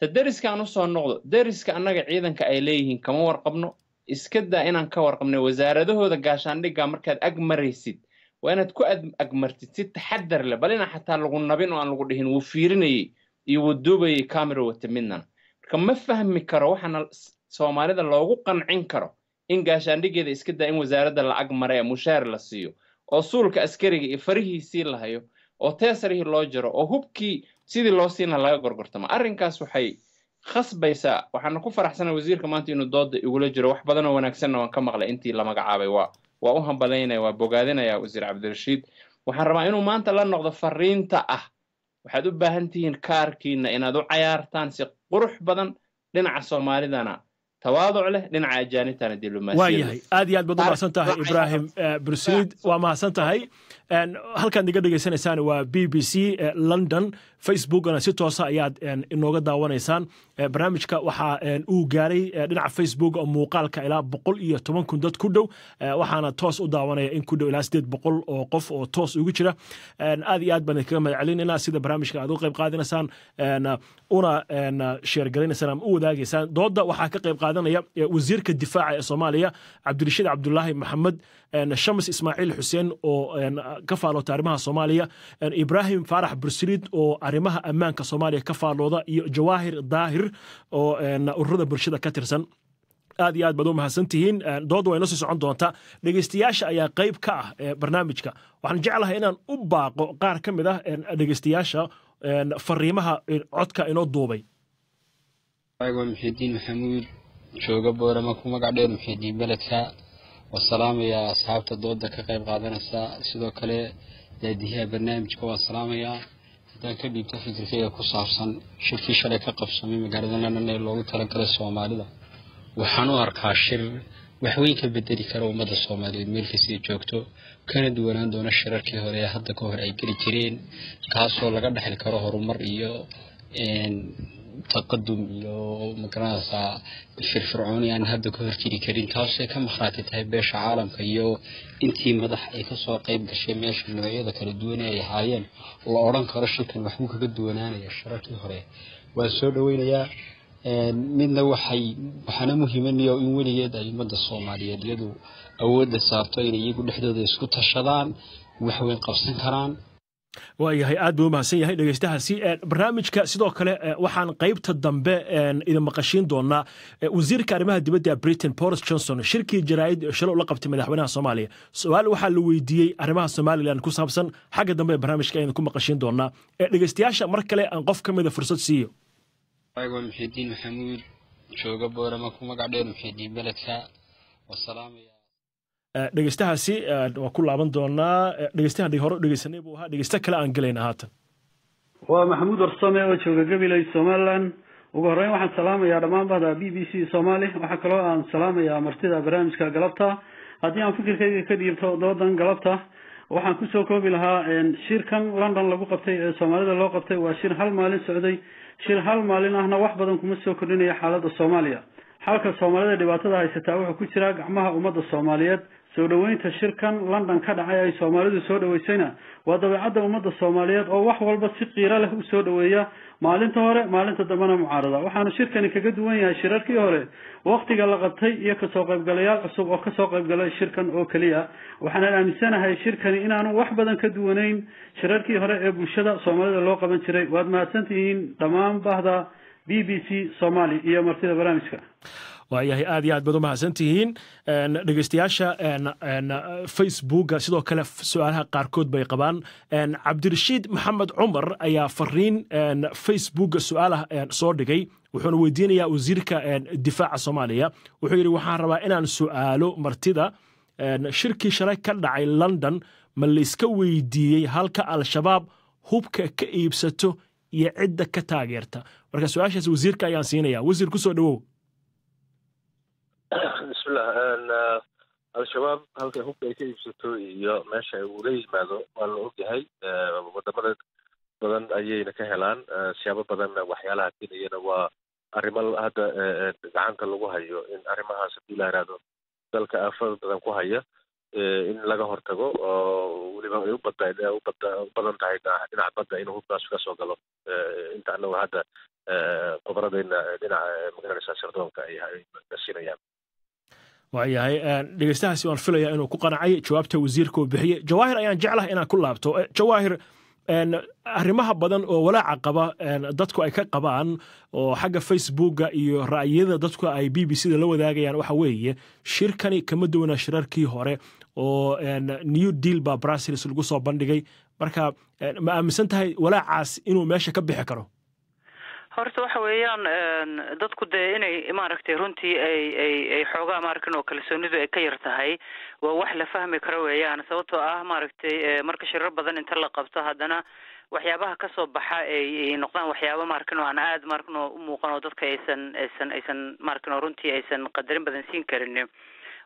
ta deriska aan usoo noqdo deriska annaga ciidanka ay leeyihiin kama warqabno iska daa inaan ka warqabnay wasaaradahooda gaashaandhigga markaad ag maraysid waa inaad ku agmartid si taxadar leh bal inaan xataa lagu nabin oo aan lagu dhihin wuu fiirinayey iyo wuu duubayay kamiro wata midnana marka ma fahmi karo waxaana soomaalida loogu qancin karo in gaashaandhigeeda iska daa in wasaaradda la ag maraya mushaar la siiyo oo suulka askariga iyo farihiisii lahayo oo teesarihii loo jaro oo hubkii sidii loo siina laga gorgortamo arrinkaas waxay khasbaysaa waxaana ku faraxsanaa wasiirka maanta inuu dooda igula jiro wax badanoo wanaagsanna waan ka maqlay intii la magacaabay waa waa u hambadaynaya waa bogaadinaya wasiir cabdirashiid waxaan rabaa inuu maanta la noqdo fariinta ah waxaad u baahan tihiin kaarkiina inaad u cayaartaan si qurux badan dhinaca soomaalidana tawaaduc leh dhinaca ajaanintana diblomaasiyada waayahay aad iyo aad baad u mahadsan tahay ibraahim eh, bursliid waa mahadsan tahay halkaad iga dhegaysanaysaan waa b b c eh, london facebookna si toosa ayaad eh, inooga daawanaysaan eh, barnaamijka waxaa uu gaaray dhinaca facebook muuqaalka ilaa boqol iyo toban kun dad ku dhow waxaana toos u daawanaya in ku dhow ilaa sideed boqol oo qof oo toos ugu jira aad iyo aad baan idinkaga mahadcelinayna sida barnaamijka aad uga qayb qaadanaysaan una sheergaraynaysaan ama u wadaagaysaan dooda waxaa ka qayb qaadanaya wasiirka difaaca ee soomaaliya cabdirashiid cabdulaahi maxamed shams ismaaciil xuseen oo ka faalooda arrimaha soomaaliya ibrahim faarax bursilid oo arrimaha ammaanka soomaaliya ka faalooda iyo jawaahir daahir oo ururada bulshada ka tirsan aad iyo aad baad u mahadsantihiin dood wayno sii socon doontaa dhegeystayaasha ayaa qeyb ka ah barnaamijka waxaan jeclahay inaan u baaqo qaar ka mid ah dhegeystayaasha fariimaha codka inoo duubay muxidiin maxamuud jooga boorama ku magac dheer muxidiin beledka salaamayaa asxaabta dooda ka qayb qaadanaysa sidoo kale daadiyaha barnaamijka waan salaamayaa haddaan ka dhiibta fikirkayga ku saabsan shirkii shalay ka qabsamay magaalada london ee loogu talagalay soomaalida waxaan u arkaa shir waxweyn ka bedeli kara ummadda soomaaliyeed meelkastay joogto kana duwanaan doona shirarkii hore ee hadda ka hor ay geli jireen kaasoo laga dhexli karo horumar iyo taqadum iyo magaranaysa firfircooni aan hadda ka horjiri karin taasay ka makhraati tahay beesha caalamka iyo intii madax ay kasoo qeyb gashay meesha noocyada kala duwane ay ahaayeen la odran karo shirkan waxbuu kaga duwanaanaya sharakii hore waan soo dhaweynayaa midna waxay waxaana muhiimanayo in weligeed ay ummadda soomaaliyeed iyadu awoodda saarto inay iyagu dhexdooda isku tashadaan waxweyn qabsan karaan waayahay aad buu umahadsan yahay dhegeystahaasi barnaamijka sidoo kale eh, waxaan qaybta dambe idin maqashiin doonaa eh, wasiirka arrimaha dibadda britain boris johnson shirkii jaraa'id shalo ula qabtay madaxweynaha soomaaliya su-aal waxaa la weydiiyey arrimaha somalilan ku saabsan xagga dambe ee barnaamijka aynu ku maqashiin doonaa eh, dhegeystayaasha mar kale aan qof ka mida ah fursad siiyo waa maxamuud jooga boorama ku magac dheer muxiidiin beledka Eh, dhegeystahaasi eh, waa ku laaban doonaa eh, dhegeystahan hore u dhegeysanay buu ahaa dhegeysta kale aan gelayna haatan waa maxamuud warsame oo jooga gabilay somalilan ugu horreyn waxaan salaamayaa dhammaan bahda b b c soomaali waxaa kaloo aan salaamayaa martida barnaamijka galabta haddii aan fikirkayga ka dhiibto doodan galabta waxaan kusoo koobi lahaa shirkan london lagu qabtay ee soomaalida loo qabtay waa shir hal maalin socday shir hal maalin ahna wax badan kuma soo kordhinaya xaalada soomaaliya xalka soomaalida dhibaatada haysataa wuxuu ku jiraa gacmaha ummadda soomaaliyeed soo dhoweynta shirkan london ka dhacay ay soomaalidu soo dhoweysayna waa dabeecadda ummadda soomaaliyeed oo wax walba si qiiro leh u soo dhoweeya maalinta hore maalinta dambena mucaarada waxaanu shirkani kaga duwan yahay shirarkii hore waktiga la qabtay iyo kasoo qaybgalayaal cusub oo kasoo qaybgalay shirkan oo keliya waxaanan aaminsanahay shirkani inaanu wax badan ka duwanayn shirarkii hore ee bulshada soomaalida loo qaban jiray waad mahadsantihiin dhammaan bahda b b c somaali iyo martida barnaamijka waayahay aad iyo aad baad u mahadsan tihiin dhegeystayaasha facebooka sidoo kale su-aalaha qaarkood bay qabaan cabdirashiid maxamed cumar ayaa fariin facebook su-aalah soo dhigay wuxuuna weydiinayaa wasiirka difaaca soomaaliya wuxuu yidhi waxaan rabaa inaan su-aalo martida shirkii shalay ka dhacay london ma layska weydiiyey halka al-shabaab hubka ka iibsato iyo cidda ka taageerta marka su-aashaas wasiirka ayaan siinaya wasiir ku soo dhowow bismi bismillah uh, al-shabaab halkay hubka ay ka iibsato iyo meesha ay ula yimaado waa la ogyahay uh, wadamada badan ayayna ka helaan uh, siyaabo badanna waxyaalaha keenayana waa arrimo hadda gacanta lagu hayo in arrimahaas hadii la yidhaahdo dalka aafada badan ku haya in laga hortago oo weliba ay ubadan tahay dhinaca badda inuu hubkaas kasoo galo inta anaga hadda khubradayna dhinaca magaranaysa sirdoonka ay ka siinayaan waayahay eh, dhegeystahaasi waan filaya inuu ku qanacay jawaabta wasiirka uu bixiye jawaahir ayaan jeclaha inaan ku laabto eh, jawaahir arrimaha badan oo walaaca qaba dadku ay ka qabaan oo xagga facebooka iyo ra'yada dadku ay b b c da la wadaagayaan waxa weeye shirkani kama duwanaa shirarkii hore oo new deal baa brasils lagu soo bandhigay marka ma aaminsan tahay walaacaas inuu meesha ka bixi karo horta waxa weeyaan dadku dee inay maaragtay runtii ay ay ay xoogaa maarkan oo kalsoonidu ay ka yar tahay waa wax la fahmi karo weeyaan sababtoo ah maaragtay marka shirar badan inta la qabto haddana waxyaabaha kasoo baxa ay ay noqdaan waxyaaba maarkan oo aan aada maarkan oo umuuqan oo dadka aysan aysan aysan maarkan oo runtii aysan qadarin badan siin karin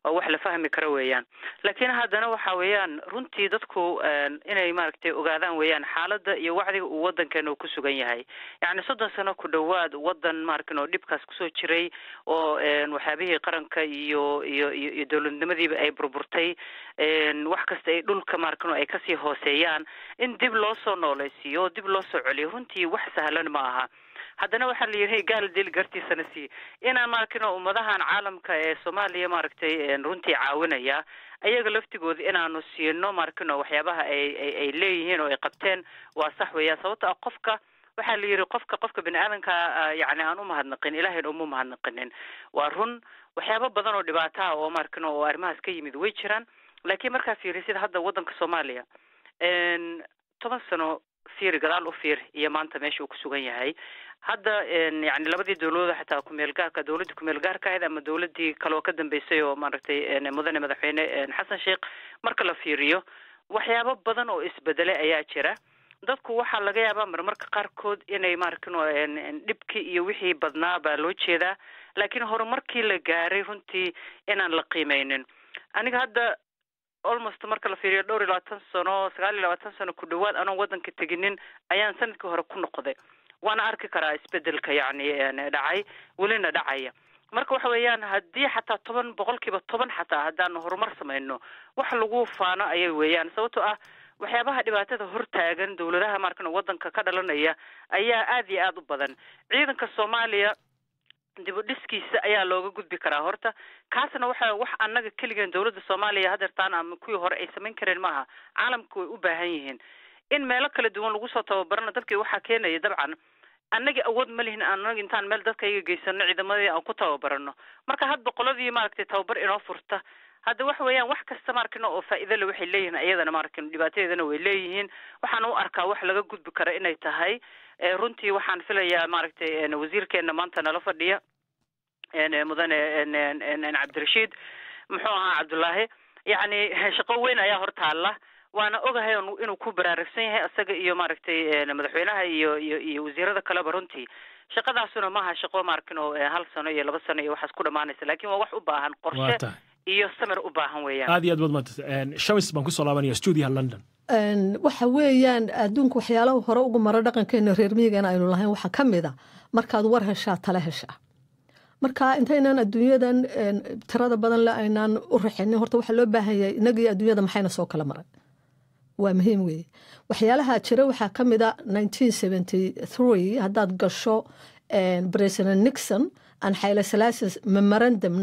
oo wax la fahmi karo weeyaan laakiin haddana waxa weeyaan runtii dadku inay maaragtay ogaadaan weeyaan xaaladda iyo wacdiga uu wadankeena uu ku sugan yahay yacni soddon sano ku dhowaad waddan maarkin oo dhibkaas kusoo jiray oo waxyaabihii qaranka iyo iyo iyo dowladnimadiiba ay burburtay wax kasta ay dhulka maarkin oo ay kasii hooseeyaan in dib loo soo noolaysiiyo dib loo soo celiyo runtii wax sahlan ma aha haddana waxaa la yidhi gaal dil gartiisana sii inaa maarkino ummadahan caalamka ee soomaaliya maaragtay runtii caawinaya ayaga laftigooda inaanu siino maarkino waxyaabaha ay ay leeyihiin oo ay qabteen waa sax weeya sababto ah qofka waxaa la yidhi qofka qofka bini aadanka yani aan umahadnaqin ilaahayna uma mahadnaqinin waa run waxyaaba badan oo dhibaato ah oo maarkino oo arrimahaas ka yimid way jiraan laakiin markaa fiiri sida hadda waddanka soomaaliya toban sano fiiri gadaal u fiir iyo maanta meesha uu ku sugan yahay hadda yani labadii dawladood xataa kumeelgaarka dawladdii kumeelgaarka ahayd ama dawladdii kale oo ka dambeysay oo maaragtay mudane madaxweyne xasan sheekh marka la fiiriyo waxyaabo badan oo isbedelay ayaa jira dadku waxaa laga yaabaa marmarka qaarkood inay maaragtin dhibkii iyo wixii badnaa baa loo jeedaa laakiin horumarkii la gaaray runtii inaan la qiimeynin aniga hadda almost marka la fiiriyo dhowr iyo labaatan sano sagaal iyo labaatan sano ku dhawaad anoon waddanka teginin ayaan sanadkii hore ku noqday waana arki karaa isbedelka yani dhacay welina dhacaya marka waxa weeyaan haddii xataa toban boqolkiiba toban xataa haddaanu horumar samayno wax lagu faano ayay weeyaan sababtoo ah waxyaabaha dhibaatada hortaagan dawladaha maarkan waddanka ka dhalanaya ayaa aad iyo aada u badan ciidanka soomaaliya dib u dhiskiisa ayaa looga gudbi karaa horta kaasna waxa wax annaga keligeen dowladda soomaaliya hadeertaan ama kuwii hore ay samayn kareen maaha caalamka way u baahan yihiin in meelo kala duwan lagu soo tababarana dalkii waxaa keenaya dabcan annagii awood ma lihin aanag intaan meel dadkayga geysano ciidamadii aan ku tababarano marka hadba qoladii maaragtay tababar inoo furta hadda waxa weeyaan wax kasta maarkin oo faa le waxay leeyihiin iyadana maarkin dhibaatadeedana way leeyihiin waxaan u arkaa wax laga gudbi kara inay tahay eh, runtii waxaan filayaa maaragtay eh, wasiirkeena maanta nala fadhiya eh, mudane cabdirashiid muxuu ahaa cabdullaahi yacni shaqo weyn ayaa hortaalla waana ogahay inuu ku baraarugsan yahay isaga iyo maaragtay eh, madaxweynaha iyo iyo iyo wasiirada kaleba runtii shaqadaasuna maaha shaqo maarkin oo eh, hal sano iyo laba sano iyo waxaas ku dhamaanaysa lakin waa wax u baahan qorshe iyo samir u baahan weeyaan aad iyo aad badmantad shamis baan kusoo laabanaya stuudiyaha london waxa weeyaan adduunka waxyaalaha hore ugu maro dhaqankeena reer miyigan aynu lahayn waxaa ka mid a markaad war heshaa tale heshaa marka intaynan adduunyadan tirada badan le aynaan u raxinin horta waxaa loo baahan yahay inagii adduunyada maxayna soo kala maran waa muhiim weye waxyaalaha jira waxaa ka mid a hadaad gasho eh, president nixon an xaylo salaasis memorandum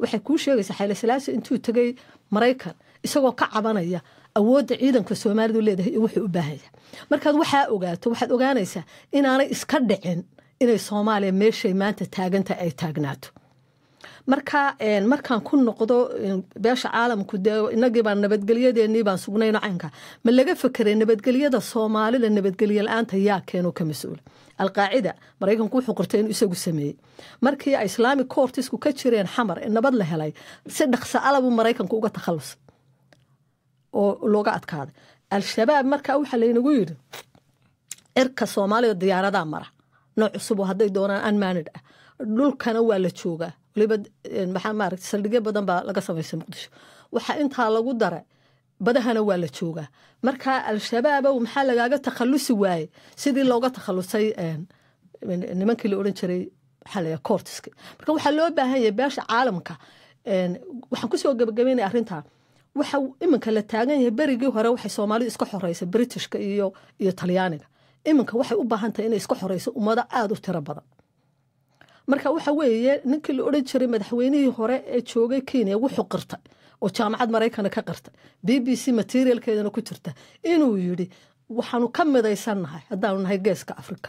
waxay kuu sheegaysa xaylo intuu tegay maraykan isagoo ka cabanaya awoodda ciidanka soomaalidu leedahay iyo wuxuu u baahanya markaad waxaa ogaato waxaad ogaanaysaa inaanay iska dhicin inay soomaaliya meeshay maanta taaganta ay taagnaato marka markaan ku noqdo beesha caalamku dee inagiibaa nabadgelyadeennii baan sugnayno caynka ma laga fakeray nabadgelyada soomaalida nabadgelye la-aanta yaa keenoo ka mas-uula alqaacida maraykanku wuxuu qortay inuu isagu sameeyey markii ay islaamic coortisku ka jireen xamar ee nabad la helay si dhaqso alabuu maraykanku uga takhallusay oo looga adkaaday al-shabaab marka waxaa laynagu yidhi cirka soomaalida diyaaradaa mara nooc cusub hadday doonaan anmanid ah dhulkana waa la joogaa waliba maxaa laga samaysta muqdisho waxaa intaa lagu dara badahana waa la joogaa marka al-shabaabo maxaa lagaaga takhalusi waaye sidii looga takhalusay nimankii la odhan jiray waxaa marka waxaa loo baahan yahay beesha caalamka waxaan kusoo gabagabaynaya arrintaa waxa iminka la taagan yahay berigii hore waxay soomaalidu iska xoreysay britishka iyo iyo talyaaniga iminka waxay u baahan tahay inay iska xoreyso ummado aada u tiro badan marka waxa weeye ninkii la odhan jiray madaxweynihii hore ee joogay kenya wuxuu qirtay oo jaamacad maraykana ka qirtay b b c materialkeedana ku jirta inuu yidhi waxaanu ka midaysannahay haddaanu nahay geeska afrika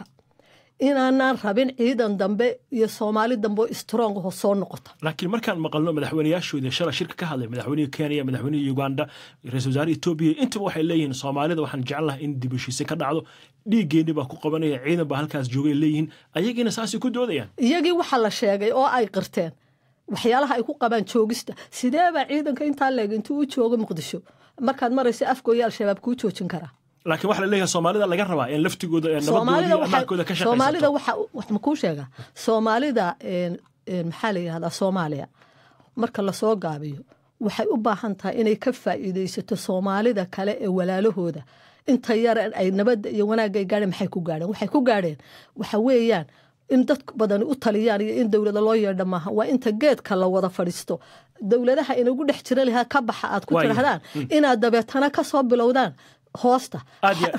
inaanaan rabin ciidan dambe iyo soomaali dambe oo strongho soo noqoto laakiin markaan maqalno madaxweynayaashooda shalay shirka ka hadlay madaxweynihi kenya madaxweynihi uganda ra-isul wasaare etoobiya intaba waxay leeyihiin soomaalida waxaan jecelnahay in dibheshiise ka dhacdo dhiiggeeni baa ku qabanaya ciidan baa halkaas joogay leeyihiin ayagiina saasay ku doodayaan iyagii waxa la sheegay oo ay qirteen waxyaalaha ay ku qabaan joogista sideebaa ciidanka intaa leeg intuu u joogo muqdisho markaad maraysa afgooya al-shabaab kuu joojin karaa laakiin waxa la soomaalida laga rabaa in laftigooda nabadooda amaankooda ka kuu sheegaa soomaalida maxaa la yidhahdaa soomaaliya marka lasoo gaabiyo waxay u baahan tahay inay ka faa'iidaysato soomaalida kale ee walaalahooda inta yar ay nabadda iyo wanaagga ay gaadheen maxay ku gaadheen waxay ku gaadheen waxa weeyaan in dad badani u taliyaan iyo in dowlada loo yeedha maaha waa inta geedka la wada fadhiisto dowladaha inagu dhex jira lahaa ka baxa aad ku tidhahdaan mm. inaad dabeetana ka bilowdaan hoosta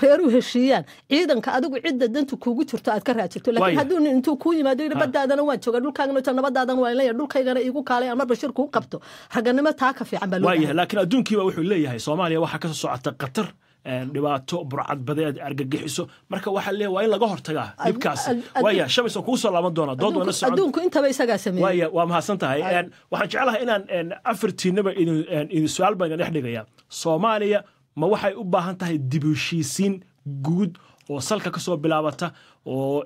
reer u heshiiyaan ciidanka adigu cidda danta kugu jirto aad ka raajirto lakiin hadduu nin intuu kuu yimaado yidhi badaadana waan joogaa dhulkaagana nabadaadana waan leeyahay dhulkaygana iigu kaalay aan marba kuu qabto raganimo taa ka fiican baa looyahay laakiin adduunkiiba wuxuu leeyahay soomaaliya waxaa ka socota qatar eh, dhibaato burcad badeed argagixiso marka waxaa leeyahay waa in laga hortagaa dhibkaas waaya shabays waan kugu soo laaban doonaa dood wana socon intaba isagaa sameeyay waa mahadsan tahay waxaan jeclahay inaan afartiinaba idin idin su-aal baan idin dhigayaa soomaaliya ma waxay u baahan tahay dib heshiisiin guud oo salka kasoo bilaabata oo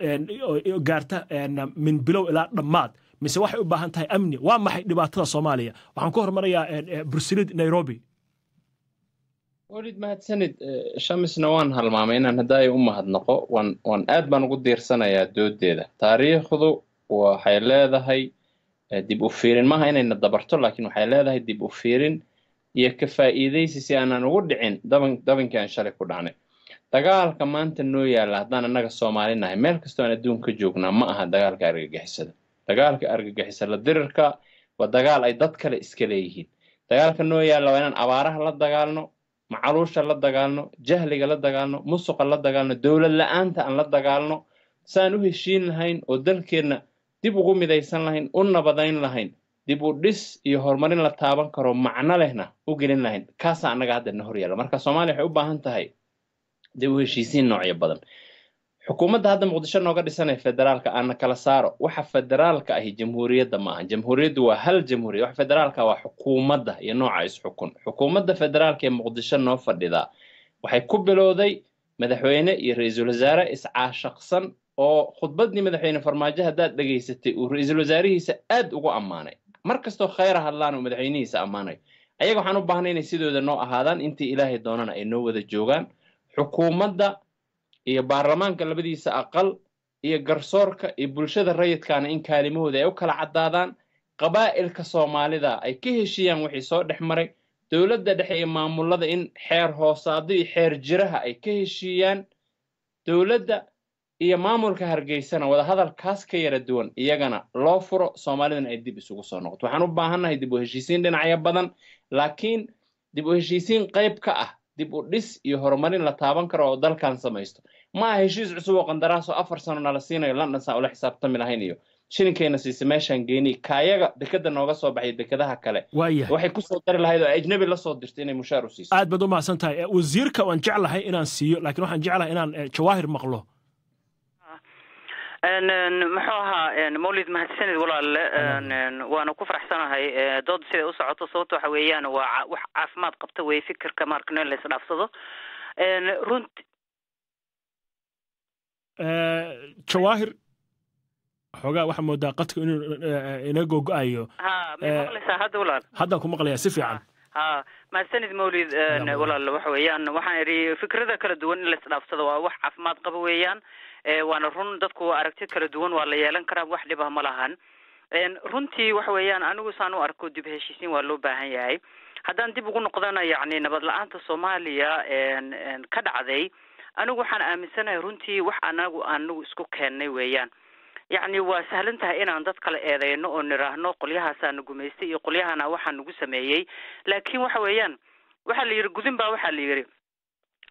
gaarta min bilow ilaa dhammaad mise waxay u baahan tahay amni waa maxay dhibaatada soomaaliya waxaan ku hormarayaa e, bursilid nairobi welid mahadsanid e, shamisna waan halmaamay inaan hadaayo u mahadnaqo waan aad baan ugu diirsanayaa doodeeda taariikhdu waxay leedahay e, dib u fiirin maaha inayna dabarto laakiin waxay leedahay dib u fiirin iyo ka faa'iidaysi si aanan ugu dhicin aan shalay ku dhacnay dagaalka maanta noo yaalla haddaan annaga soomaali nahay meel kastoo aan adduunka joognaa ma aha dagaalka argagixisada dagaalka argagixisada dirirka waa dagaal ay dad kale iska leeyihiin dagaalka noo yaalla waa inaan abaaraha la dagaalno macaluusha la dagaalno jahliga la dagaalno musuqa la dagaalno dowlad la-aanta aan la dagaalno saan u heshiin lahayn oo dalkeenna dib ugu midaysan lahayn u nabadayn lahayn dib u dhis iyo horumarin la taaban karo macno lehna u gelin lahayn kaasaa annaga haddana na marka soomaaliya waxay u baahan tahay dib u heshiisiin noocyo badan xukuumadda hadda muqdisho nooga dhisanaya federaalka aana kala saaro waxa federaalka ahi jamhuuriyadda ma aha jamhuuriyaddu waa hal jamhuuriya wax federaalka waa xukuumadda iyo nooca isxukun xukuumadda federaalka ee muqdisho noo fadhidaa waxay ku bilowday madaxweyne iyo ra-iisul wasaare iscaashaqsan oo khudbaddii madaxweyne farmaajo haddaad dhegaysatay uu ra-iisul wasaarihiisa aad ugu ammaanay mar kastoo khayra hadlaan oo madaxweynihiisa ammaanay ayaga waxaan u baahnay inay sidooda noo ahaadaan intii ilaahay doonana ay noo wada joogaan xukuumadda iyo baarlamaanka labadiisa aqal iyo garsoorka iyo bulshada rayidkaana in kaalimahooda ay u kala caddaadaan qabaa'ilka soomaalida ay ka heshiiyaan wixii soo dhex maray dowladda dhexe iyo maamulada in xeer hoosaado iyo xeer jiraha ay ka heshiiyaan dowladda iyo maamulka hargeysana wadahadal kaas ka yara duwan iyagana loo furo soomaalidan ay dib isugu soo noqoto waxaan u baahannahay dib u heshiisiin dhinacyo badan laakiin dib u heshiisiin qayb ka ah dib u dhis iyo horumarin la taaban karo oo dalkan samaysto ma aha heshiis cusub oo qandaraas oo afar sano nala siinayo london londonsaa ula xisaabtami lahayn iyo shilinkayna siisa meeshaan geeni kaayaga dekeda nooga soo baxay dekedaha kale waxay kusoo dari lahayd oo ajnebi la soo dirta inay mushaar u siiso aad baad u mahadsan tahay wasiirka waan jeclahay inaan siiyo laakiin waxaan jeclahay inaan jawaahir maqlo muxuu ahaa mawlid mahadsanid walaale waana ku faraxsanahay e, dood siday usocoto socoto sababta waxa weeyaan waa wax caafimaad qabta wey fikirka maarka in la isdhaafsado runt e, jawaahir xoogaa waxaa moodaa qadka inuu e, ina gogo-ayo haddaan ku maqlayaa si fiican ha mahadsanid mawlid walaal waxa weeyaan waxaan idhi fikrada kala duwan in la isdhaafsado waa wax caafimaad qaba weeyaan waana run dadku aragti kala duwan waa la yeelan karaa wax dhibah ma lahan runtii waxa weeyaan anigu saan u arko dib heshiisiin waa loo baahan yahay haddaan dib ugu noqdana yacni nabad la-aanta soomaaliya ka dhacday anigu waxaan aaminsanahay runtii wax anagu anagu isku keennay weeyaan yacni waa sahlan tahay inaan dad kale eedeyno oo niraahno qolyahaasaana gumaystay iyo qolyahana waxaa nagu sameeyey laakiin waxa weeyaan waxaa la yidhi gudin baa waxaa la yidhi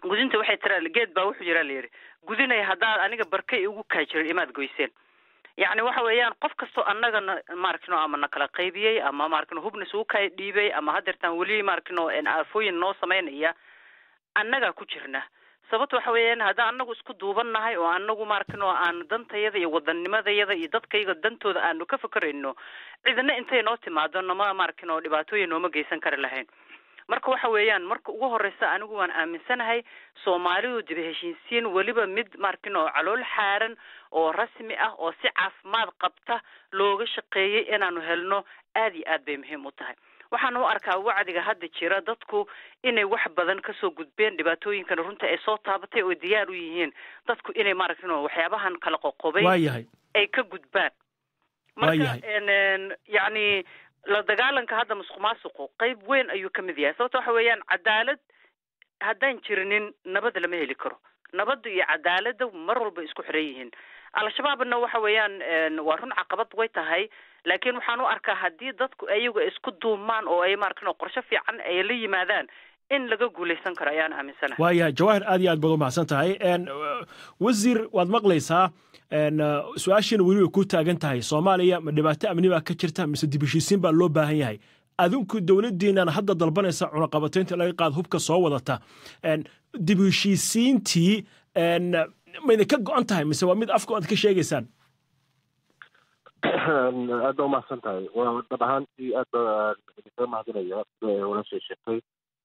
gudinta waxay tiraa geed baa wuxuu yiraa layidhi gudinaya haddaad aniga barkay igu kaay jirin imaad goyseen yacni waxa weeyaan qof kastoo annagana maaragtino ama na kala qaybiyey ama maaragtino hubnas ugu kaay dhiibay ama haddeertaan weli maaragtino aafooyin noo samaynaya annagaa ku jirna sababta waxa weeyaan haddaan annagu isku duuban nahay oo anagu maaragtino aan dantayada iyo wadannimadayada iyo dadkayga dantooda aanu ka fakarayno cidna intay noo timaado nama maaragtino dhibaatooyin nooma geysan kari lahayn marka waxa weeyaan marka ugu horeysa anigu waan aaminsanahay soomaalidu dib heshiisiin weliba mid markin calool xaaran oo rasmi ah oo si caafimaad qabta looga shaqeeyay inaanu helno aad iyo aad bay muhiim u tahay waxaan u arkaa wacdiga hadda jira dadku inay wax badan kasoo gudbeen dhibaatooyinkana runta ay soo taabatay oo diyaar u yihiin dadku inay maaragtin waxyaabahan kala qoqobay ay ka gudbaan marka yacni la dagaalanka hadda masuq maasuqu qayb weyn ayuu ka mid yahay sababta waxa weeyaan cadaalad haddaan jirinin nabad lama heli karo nabadda iyo cadaaladda mar walba isku xiran yihiin al-shabaabna waxa weeyaan waa run caqabad way tahay laakiin waxaan u arkaa haddii dadku ayaga isku duumaan oo ay maaragtan qorsho fiican ay la yimaadaan in laga guulaysan karo ayaan aaminsanahay waaya jawahir aad iyo aad baad u mahadsan tahay uh, wasiir waad maqlaysaa uh, su-aashiina weli way ku taagan tahay soomaaliya ma dhibaato amni baa ka jirta mise dibheshiisiin baa loo baahan yahay adinku dowladdiinnan hadda dalbanaysa cunaqabataynta laga qaad hubka soo wadata dibheshiisiintii mayna ka go-an tahay mise waa mid afku aad ka sheegaysaan aad ba umahadsan tahay dhab ahaantii aad ba idinkaga mahadinaya walaashay sheegtay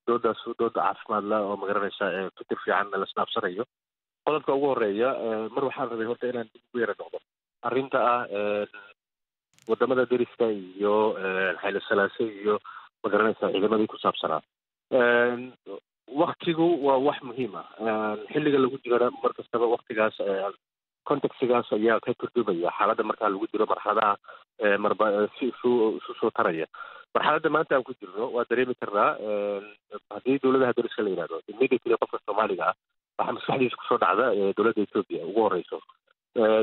doodaas dooda caafimaadla oo magaranaysa eh, fikir fiican la snaabsanayo qodobka ugu horeeya eh, mar waxaan rabay horta inaan dib ugu yara noqdo arrinta ah wadamada deriska iyo xaylo salaase iyo magaranaysa ciidamadii ku saabsanaa waktigu waa wax muhiim ah xilliga lagu jirana mar kastaba waktigaas contextigaas ayaa ka kordhumaya xaaladda markaa lagu jiro marxaladaha marba isu soo taraya marxaladda maanta aan ku jirno waa dareemi karnaa haddii dowladaha dariska la yidhahdo negative qofka soomaaliga ah waxaa maskaxdiisa kusoo dhacda dowladda etoobiya ugu horeyso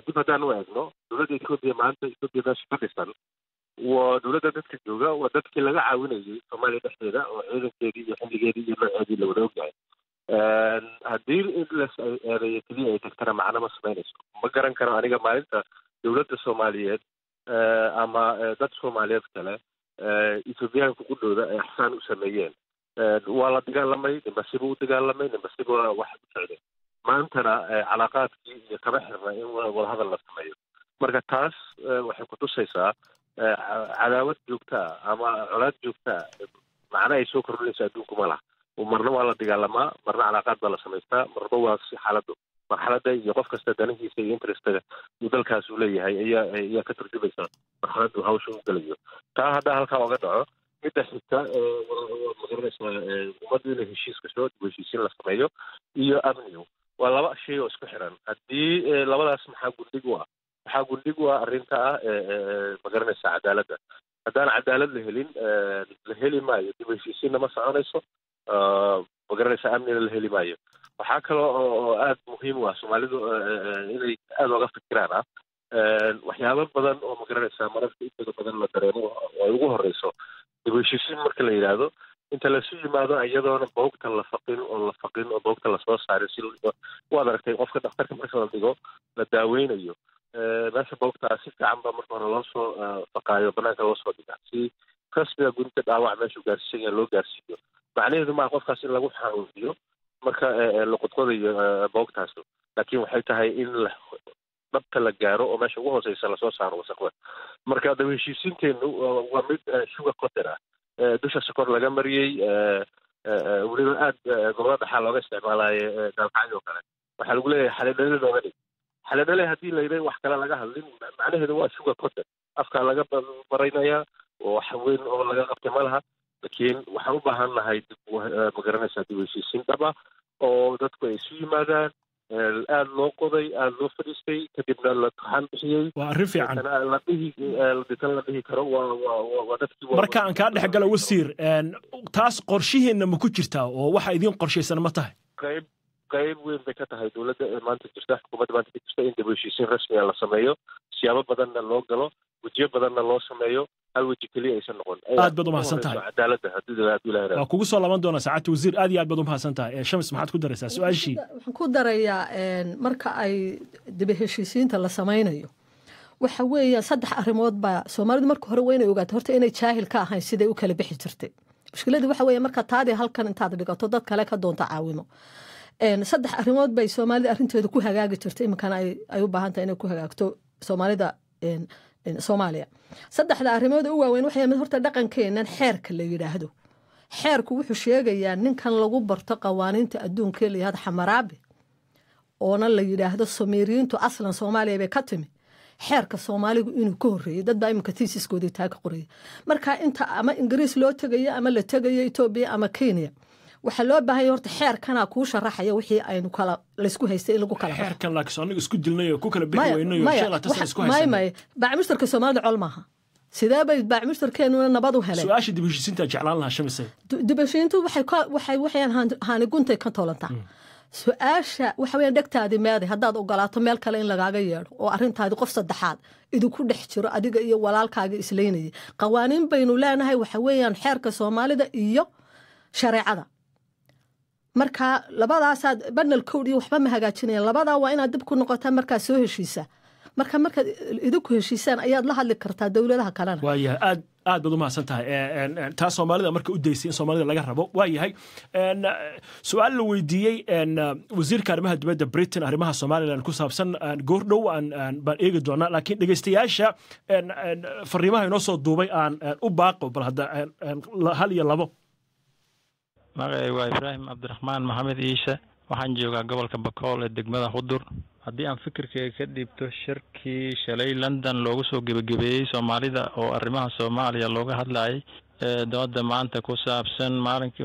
dib haddaan u eegno dowladda etoobiya maanta etoobiya meesha ka dhisan waa dowladda dadka jooga waa dadkii laga caawinayay soomaaliya dhexdeeda oo ciidankeedii iyo xilligeedii iyo nooceedii la wada ogyahay haddii in las eedeeyo keliya ay tagtana macno ma samaynayso ma garan karo aniga maalinta dowladda soomaaliyeed ama dad soomaaliyeed kale ethoobiyaanka eh, eh, qudhooda eh, ay axsaan u sameeyeen waa la dagaalamay nimbasibu u dagaalamay nimbasibuna wax u socday maantana calaaqaadkii iyo kaba xirna in wadahadal la sameeyo marka taas waxay kutusaysaa cadaawad joogta joogtaa ama colaad joogta joogtaa macna ay soo kordhinaysa adduunku ma laha marna waa la dagaalamaa marna calaaqaad baa la samaystaa marna waa si xaaladu marxaladda iyo qof kasta danihiisa iyo interestga uu dalkaasu leeyahay ayaa ka turjumaysaa marxaladdu hawsha u gelayo taa haddaa halkaa oga dhaco midda xigta maqaranaysaa ummadda in heshiis gasho dib heshiisiin la sameeyo iyo amnigu waa laba shay oo isku xiran haddii labadaas maxaa gundhig u ah waxaa gundhig u ah arrinta ah magaranaysa cadaaladda haddaan cadaalad la helin la heli maayo dib heshiisiinna ma soconayso magaranaysa amnina la heli maayo waxaa kaloo oo aada muhiim u ah soomaalidu inay aada oga fikiraan ah waxyaaba badan oo magaranaysaa mararka intooda badan la dareemo oo ay ugu horeyso dibheshisiin marka la yidhaahdo inta lasu yimaado iyadoona boogta la faqin oo la faqin oo boogta lasoo saarin si waad aragtay qofka dhakhtarka marka la dhigo la daaweynayo meesha boogtaa si fiican ba marka hore loosoo faqaayo banaanka loosoo dhiga si rasmiga gurita dhaawac meeshuu gaarsiisan yaha loo gaarsiiyo macnaheedu maa qofkaas in lagu xaarujiyo marka eh, eh, luqudqoda iyo eh, boogtaasu laakiin waxay tahay in dhabta la gaaro oo meesha ugu hooseysa lasoo saaro wasaqda marka daba heshiisiinteenu waa mid shuga qoder ah dusha sokor laga mariyey weliba aad gobolada dhexaa looga isticmaalaaye daalkacyo oo kale waxaa lagu leeyahay xaleedhale looga dhig xaleedhale haddii la wax kale laga hadlin macnaheedu waa shuga qoder afkaa laga baraynaya oo wax weyn oo laga qabtay ma laha laakiin waxaan u baahan nahay eh, magaranaysaa dib u heshiisiin oo dadku ay isu yimaadaan eh, aad loo qoday aada loo fadhiistay kadibna la tuxan bixiyey waa arrin fiican la dhihi eh, detan la dhihi karo waa waa waa dadkii marka aan kaa dhex gala wasiir taas qorshiheenna ma ku jirtaa oo waxa idiin qorshaysan ma tahay qayb qayb weyn bay ka tahay dowladda maanta jirta xukuumadda maanta ka jirta in dib u heshiisiin rasmiga ah la sameeyo siyaabo badanna loo galo wejiyo badanna loo sameeyo hal weji keliya aysan noqon aad baad umahadsan tahay cadaalada haddii kugu soo laaban doonaa saacadta wasiir aad iyo aad baad umahadsan tahay shams maxaad ku daraysaa su-aashii waxaan ku darayaa marka ay daba heshiisiinta la samaynayo waxa weeye saddex arrimood baa soomaalidu marka hore waa inay horta inay jaahil ka ahayn siday u kala bixi jirtay mushkiladii waxa weeye marka taadii halkan intaad dhigato dad kale ka doonta caawimo saddex arrimood bay soomaalida arrinteeda ku hagaagi jirtay iminkana ay u baahan inay ku hagaagto soomaalida soomaaliya saddexda arrimooda u waaweyn waxay mid horta dhaqankeenan xeerka la yidhaahdo xeerku wuxuu sheegayaa ninkan lagu barto qawaaniinta adduunkee la yihahdo xamaraabi oona la yidhaahdo sameeriyiintu aslan soomaaliya bay ka timi xeerka soomaaligu inuu ka horreeyey dadbaa baa iminka tiisiskoodii taa ka qoraya marka inta ama ingiriis loo tegayo ama la tegayo etoobiya ama kenya waxaa loo baahanya horta xeerkana kuu sharaxaya wixii aynu kala laysku haystay in lagu kala xeerkan Soomaalida col maaha sidee bay baacimushtarkeenuna nabad u heleen su-aasha ka toolantaa mm. su-aasha waxa weeyaan meeday haddaad ogolaato meel kale in lagaaga yeedho oo arrintaadii qof saddexaad idinku dhex jiro adiga iyo walaalkaaga islaynayay qawaaniin baynu leenahay waxa weeyaan xeerka soomaalida iyo shareecada markaa labadaasaad banal kowdii waxba ma hagaajinayaan labadaa waa inaad dib ku noqotaan markaa soo heshiisa marka markaad idinku heshiisaan ayaad la hadli kartaa dowladaha kalena waayahay aad aad baad u mahadsan tahay taa soomaalida marka u daysay in soomaalida laga rabo waayahay su-aal la weydiiyey wasiirka arrimaha dibadda britain arrimaha somaliland ku saabsan goordhow baan eegi doonaa laakiin dhegeystayaasha fariimaha inoo soo duubay aan u baaqo bal hadda hal iyo labo magacay waa ibraahim cabdiraxmaan maxamed ciise waxaan joogaa gobolka bakool ee degmada hudur haddii aan fikirkeega ka dhiibto shirkii shalay london loogu soo gebagabeeyey soomaalida oo arrimaha soomaaliya looga hadlayay ee dooda maanta ku saabsan maalinki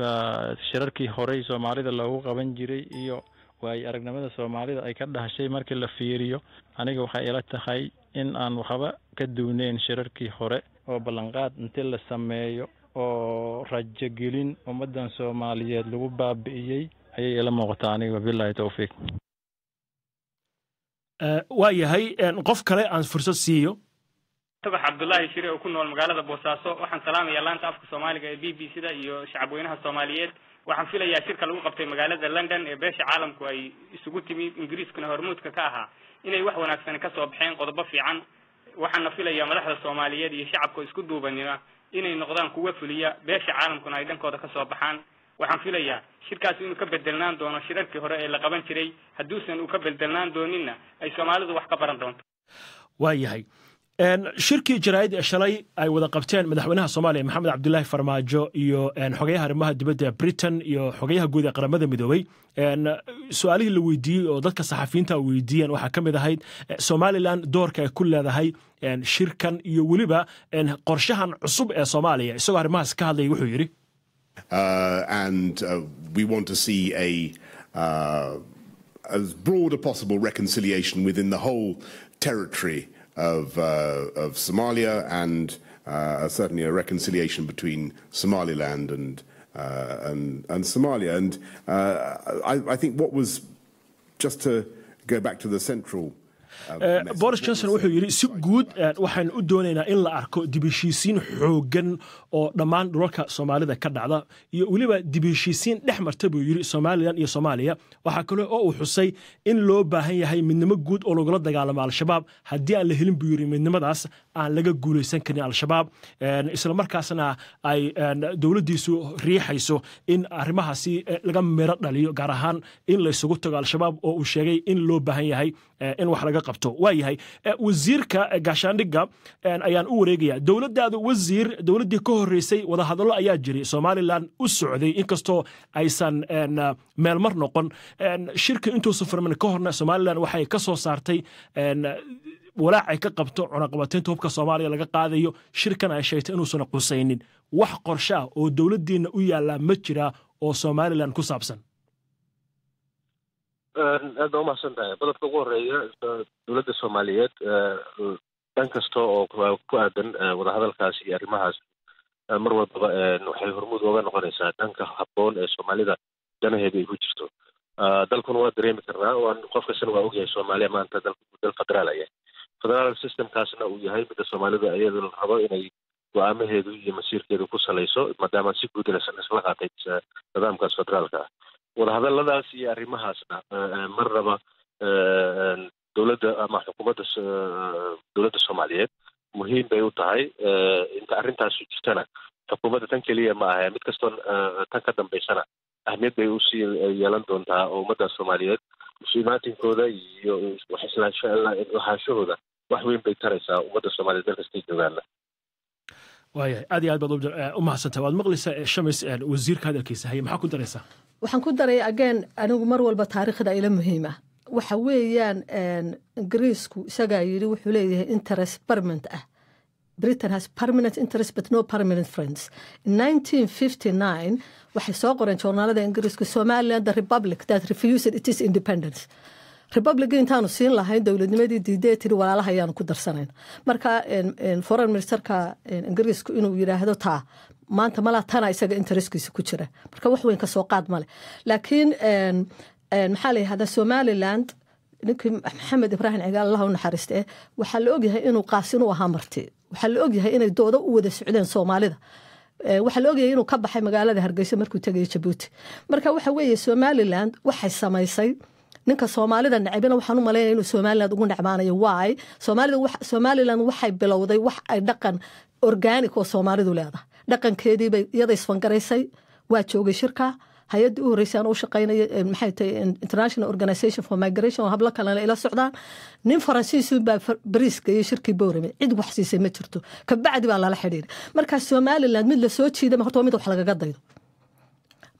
shirarkii horey soomaalida loogu qaban jiray iyo waayo aragnimada soomaalida ay ka dhahashay markii la fiiriyo aniga waxay ila tahay in aan waxba ka duuneyn shirarkii hore oo ballanqaad inti la sameeyo oo rajogelin ummaddan soomaaliyeed lagu baabi'iyey ayay ila muuqataa aniga bilahi towfiiq eh, waa yahay eh, qof kale aan fursad siiyo tabax cabdullaahi shiri oo ku nool magaalada boosaaso waxaan salaamayaa laanta afka soomaaliga ee b b c da iyo shacabweynaha soomaaliyeed waxaan filayaa shirka lagu qabtay magaalada london ee beesha caalamku ay isugu timi ingiriiskuna hormuudka ka ahaa inay wax wanaagsan ka soo baxeen qodobo fiican waxaana filayaa madaxda soomaaliyeed iyo shacabka isku duubanima inay noqdaan kuwa fuliya beesha caalamkuna ay dhankooda ka soo baxaan waxaan filayaa shirkaasi inuu ka bedelnaan doono shirarkii hore ee la qaban jiray hadduusan uu ka bedelnaan dooninna ay soomaalidu wax ka baran doonto waayahay shirkii jaraa'id ee shalay ay wada qabteen madaxweynaha soomaaliya maxamed cabdulaahi farmaajo iyo xogayaha arrimaha dibadda britain iyo xogayaha guud ee qaramada midoobey su-aalihii la weydiiyey oo dadka saxafiyiinta weydiiyeen waxaa ka mid ahayd somalilan doorka ay ku leedahay shirkan iyo weliba qorshahan cusub ee soomaaliya isagoo arrimahaas ka hadlaya wuxuu yidhi uh, uh, uh, as broad a possible reconciliation within the whole territory of, uh, of Somalia and uh, certainly a reconciliation between Somaliland and, uh, and, and, Somalia. And uh, I, I think what was, just to go back to the central Eh, boris johnson wuxuu yidhi si guud eh, waxaan u doonaynaa in la arko dibheshiisiin xoogan oo dhammaan dhulalka soomaalida ka dhacda iyo weliba dibheshiisiin dhex marta buu yidhi somalilan iyo soomaaliya waxaa kale oo uu xusay in loo baahan yahay midnimo guud oo lagula dagaalamo al-shabaab haddii aan la helin buu yidhi midnimadaas aan laga guulaysan karin al-shabaab eh, islamarkaasna ay dowladdiisu riixayso in arrimahaasi laga miro dhaliyo gaar ahaan in la tago al-shabaab oo uu sheegay in loo baahan yahay in wax laga qabto waayahay wasiirka gaashaandhigga ayaan u wareegayaa dowladdaadu wasiir dowladdii ka horreysay wadahadallo ayaa jiray somalilan u socday inkastoo aysan meelmar noqon shirka intuusan furmin ka horna somalilan waxay ka soo saartay walaacay ka qabto cunaqabataynta hubka soomaaliya laga qaadayo shirkan ay sheegtay inuusan qusaynin wax qorsha ah oo dowladdiinna u yaallaa ma jiraa oo somalilan ku saabsan aada u mahadsantahay qodobka ugu horeeya dowladda soomaaliyeed dhan kasta oo ku aadan wadahadalkaas iyo arrimahaas mar walbaba waxay hormuud oga noqonaysaa dhanka haboon ee soomaalida danaheeda ay ku jirto dalkuna waa dareemi karnaa waan qof kastana waa ogyahay soomaaliya maanta dalku dal federaal ayahay federaal systemkaasna uu yahay midda soomaalida ayada la rabo inay go-aamaheedu iyo masiirkeedu ku salayso maadaama si guud la qaatay nidaamkaas federaalka wadahadaladaas iyo arrimahaasna ah, eh, mar naba eh, dowladda ama xukuumadda eh, dowladda soomaaliyeed muhiim bay u tahay inta arrintaasu jirtana xukuumadda tan keliya ma aha mid kastoo tan ka dambaysana ahmiyad bay usii yeelan doontaa oo ummadda soomaaliyeed muslimaatinkooda iyo waxashahooda wax weyn bay taraysaa ummadda soomaaliyeed meel kastay joogaana waayahay aad iyo aad baad u eh, mahadsantaa waad maqlaysaa eh, shamis eh, wasiirka hadalkiisa haye maxaa ku daraysaa waxaan ku daraya again anigu mar walba taariikhda ila muhiima waxa weeyaan ingiriisku isagaa yidhi wuxuu leeyahay interest permanent ah britain has permanent interest but no permanent friends in nineteen fifty nine waxay soo qoreen joornaalada ingiriiska somaliland the republic that refused it is independence republica intaanu siin lahayn dowladnimadii diidee tiri walaalaha ayaanu ku darsanayn marka foreign ministerka ingiriisku inuu yidhaahdo taa maanta malaa tana isaga intereskiisa ku jira marka wax weyn kasoo qaad male laakiin maxaa la yidhahdaa somaliland ninkii maxamed ibraahim cigaal allaha u naxariista waxaa la ogyahay inuu qaasin u ahaa marti waxaa la ogyahay inay doodo u wada socdeen soomaalida waxaa la ogayay inuu ka baxay magaalada hargeysa markuu tegaya jabuuti marka waxa weeye somaliland waxay samaysay ninka soomaalida nacabina waxaan u malaynaya inuu somalilan ugu necbaanayo waay somalilan waxay bilowday wax ay dhaqan organic oo soomaalidu leedahay dhaqankeediibay iyada isfangaraysay waa joogay shirka hay-adii u horreysay aan u shaqaynaya eh, maxay tahay eh, international organization for migration oo hablo kalena ila socdaan nin faransiisun baa bariiska iyo shirkii boorame cid wax siisay ma jirto kabacdi baa lala xidhiiray markaa somalilan mid la soo jiidama horta waa mid wax lagaga daydo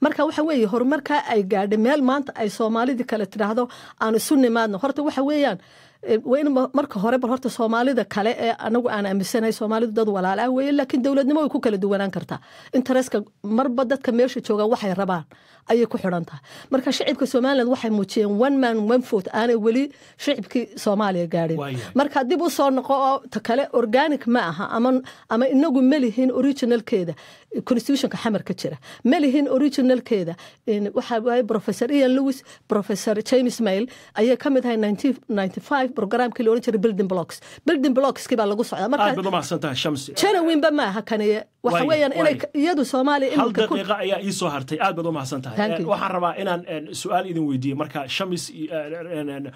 marka waxa weeye horumarkaa ay gaadhay meel maanta ay soomaalidii kale tidhaahdo aan isu nimaadno horta waxa weeyaan e, waa marka hore horeba horta soomaalida kale ee anagu aan aaminsanahay soomaalidu dad walaal ah weeye laakiin dowladnimo way ku kala duwanaan kartaa intereska marba dadka meesha jooga waxay rabaan ayay ku xidhan tahay marka shicibka somalilan waxay muujiyeen one man one foot aanay weli shicibkii soomaaliya gaadhin marka dib u soo noqo oo ta kale organic ma aha ama ama inagu melihin originalkeeda constitutionka xamar ka jira melihin originalkeeda waxaa professor ian lewis professor james mail ayay ka mid ahay programkii la oran jiray building blocks building blockskii baa lagu socdaa markajanawinba maaha kaniye waxa weeyaan inay iyadu soomaaliya hal daqiiqa ayaa ii soo hartay aad baad u mahadsan tahay Eh, waxaan rabaa inaan eh, su-aal idin weydiiye marka shamis eh,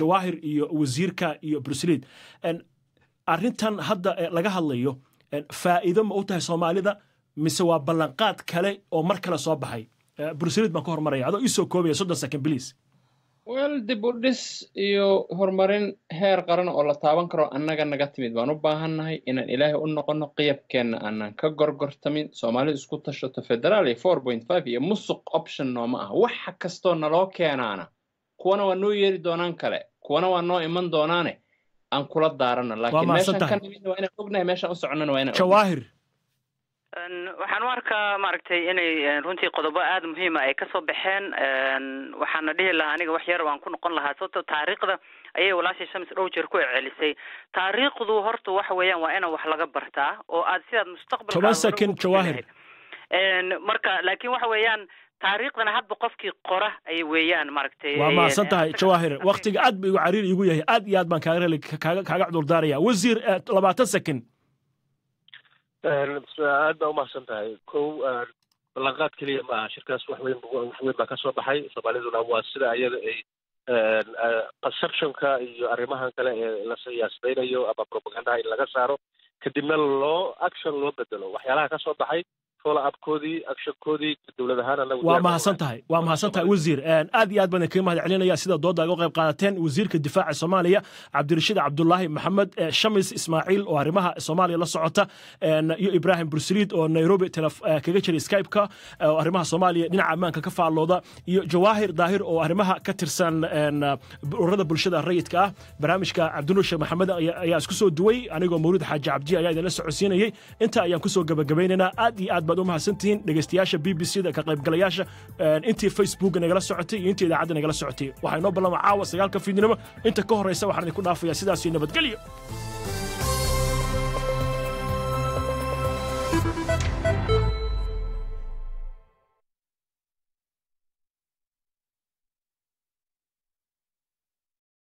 jawahir iyo wasiirka iyo bruslid arrintan hadda laga hadlayo faa'iido ma u tahay soomaalida mise waa ballanqaad kale oo mar kale soo baxay bruslid baan ka hormaraya adoo iisoo koobaya soddon second bliis wel dib u dhis iyo horumarin heer qaran oo la taaban karo annaga naga timid waan u baahannahay inaan ilaahay u noqono qiyabkeenna aanaan ka gorgortamin soomaalidu isku tashato federaal iyo four point five iyo musuq option nooma ah waxa kastoo naloo keenaana kuwana waa noo yeeri doonaan kale kuwana waa noo iman doonaane aan kula daarano laakiin meeshan ka nimidna waa inaan ognahay meeshaan u soconnana waa inaan jawaahir waxaan u arkaa maaragtay inay runtii qodobo aada muhiima ah ay kasoo baxeen waxaana dhihi lahaa aniga wax yar waan ku noqon lahaa sababto taariikhda ayay walaashay shams dhow jeer ku ecelisay taariikhdu horta waxa weeyaan waa inaan wax laga bartaa oo aad sidaad mustaqbalka toban second marka laakiin waxa weeyaan taariikhdana hadba qofkii qora ay weeyaan maaragtay waa mahadsan tahay jawahir waktiga aad ba igu cariir igu yahay aad iyo aad baan kaaga kaaga cudurdaaraya wasiir eh, labaatan second Uh, aad baa umahadsan tahay kow uh, ballanqaad keliya ma aha shirkaas wax weyn wax weyn baa kasoo baxay soomaaliduna waa sida ayada ay uh, perceptionka iyo arrimahan kale ee la siyaasbaynayo ama propagandaha in laga saaro kadibna loo action loo bedelo waxyaalaha kasoo baxay abkoodii agshakoodii dowlad ahaan waa mahadsan tahay waa mahadsan tahay wasiir aad iyo aad baan idinkaga mahad celinaya sida doodda iga qayb qaadateen wasiirka difaaca soomaaliya cabdirashiid cabdulaahi maxamed shamis ismaaciil oo arrimaha soomaaliya la socota iyo ibrahim bursaliid oo nairobi kaga jiray skype oo arrimaha soomaaliya dhinaca ammaanka ka faallooda iyo jawaahir daahir oo arrimaha ka tirsan ururada bulshada rayidka ah barnaamijka cabdinuur sheekh maxamed ayaa isku soo duway anigoo mawluud xaaji cabdi ayaa idinla socodsiinayay intaa ayaan kusoo gabagabaynaynaa aad iyo aad baa aad u mahadsantihiin dhegaystayaasha b b c da ka qaybgalayaasha intii facebookga nagala socotay iyo intii idaacadda nagala socotay waxaa inoo ballanma caawa sagaalka fiidnimo inta ka horraysa waxaan idinku dhaafayaa sidaasiyo nabadgelyo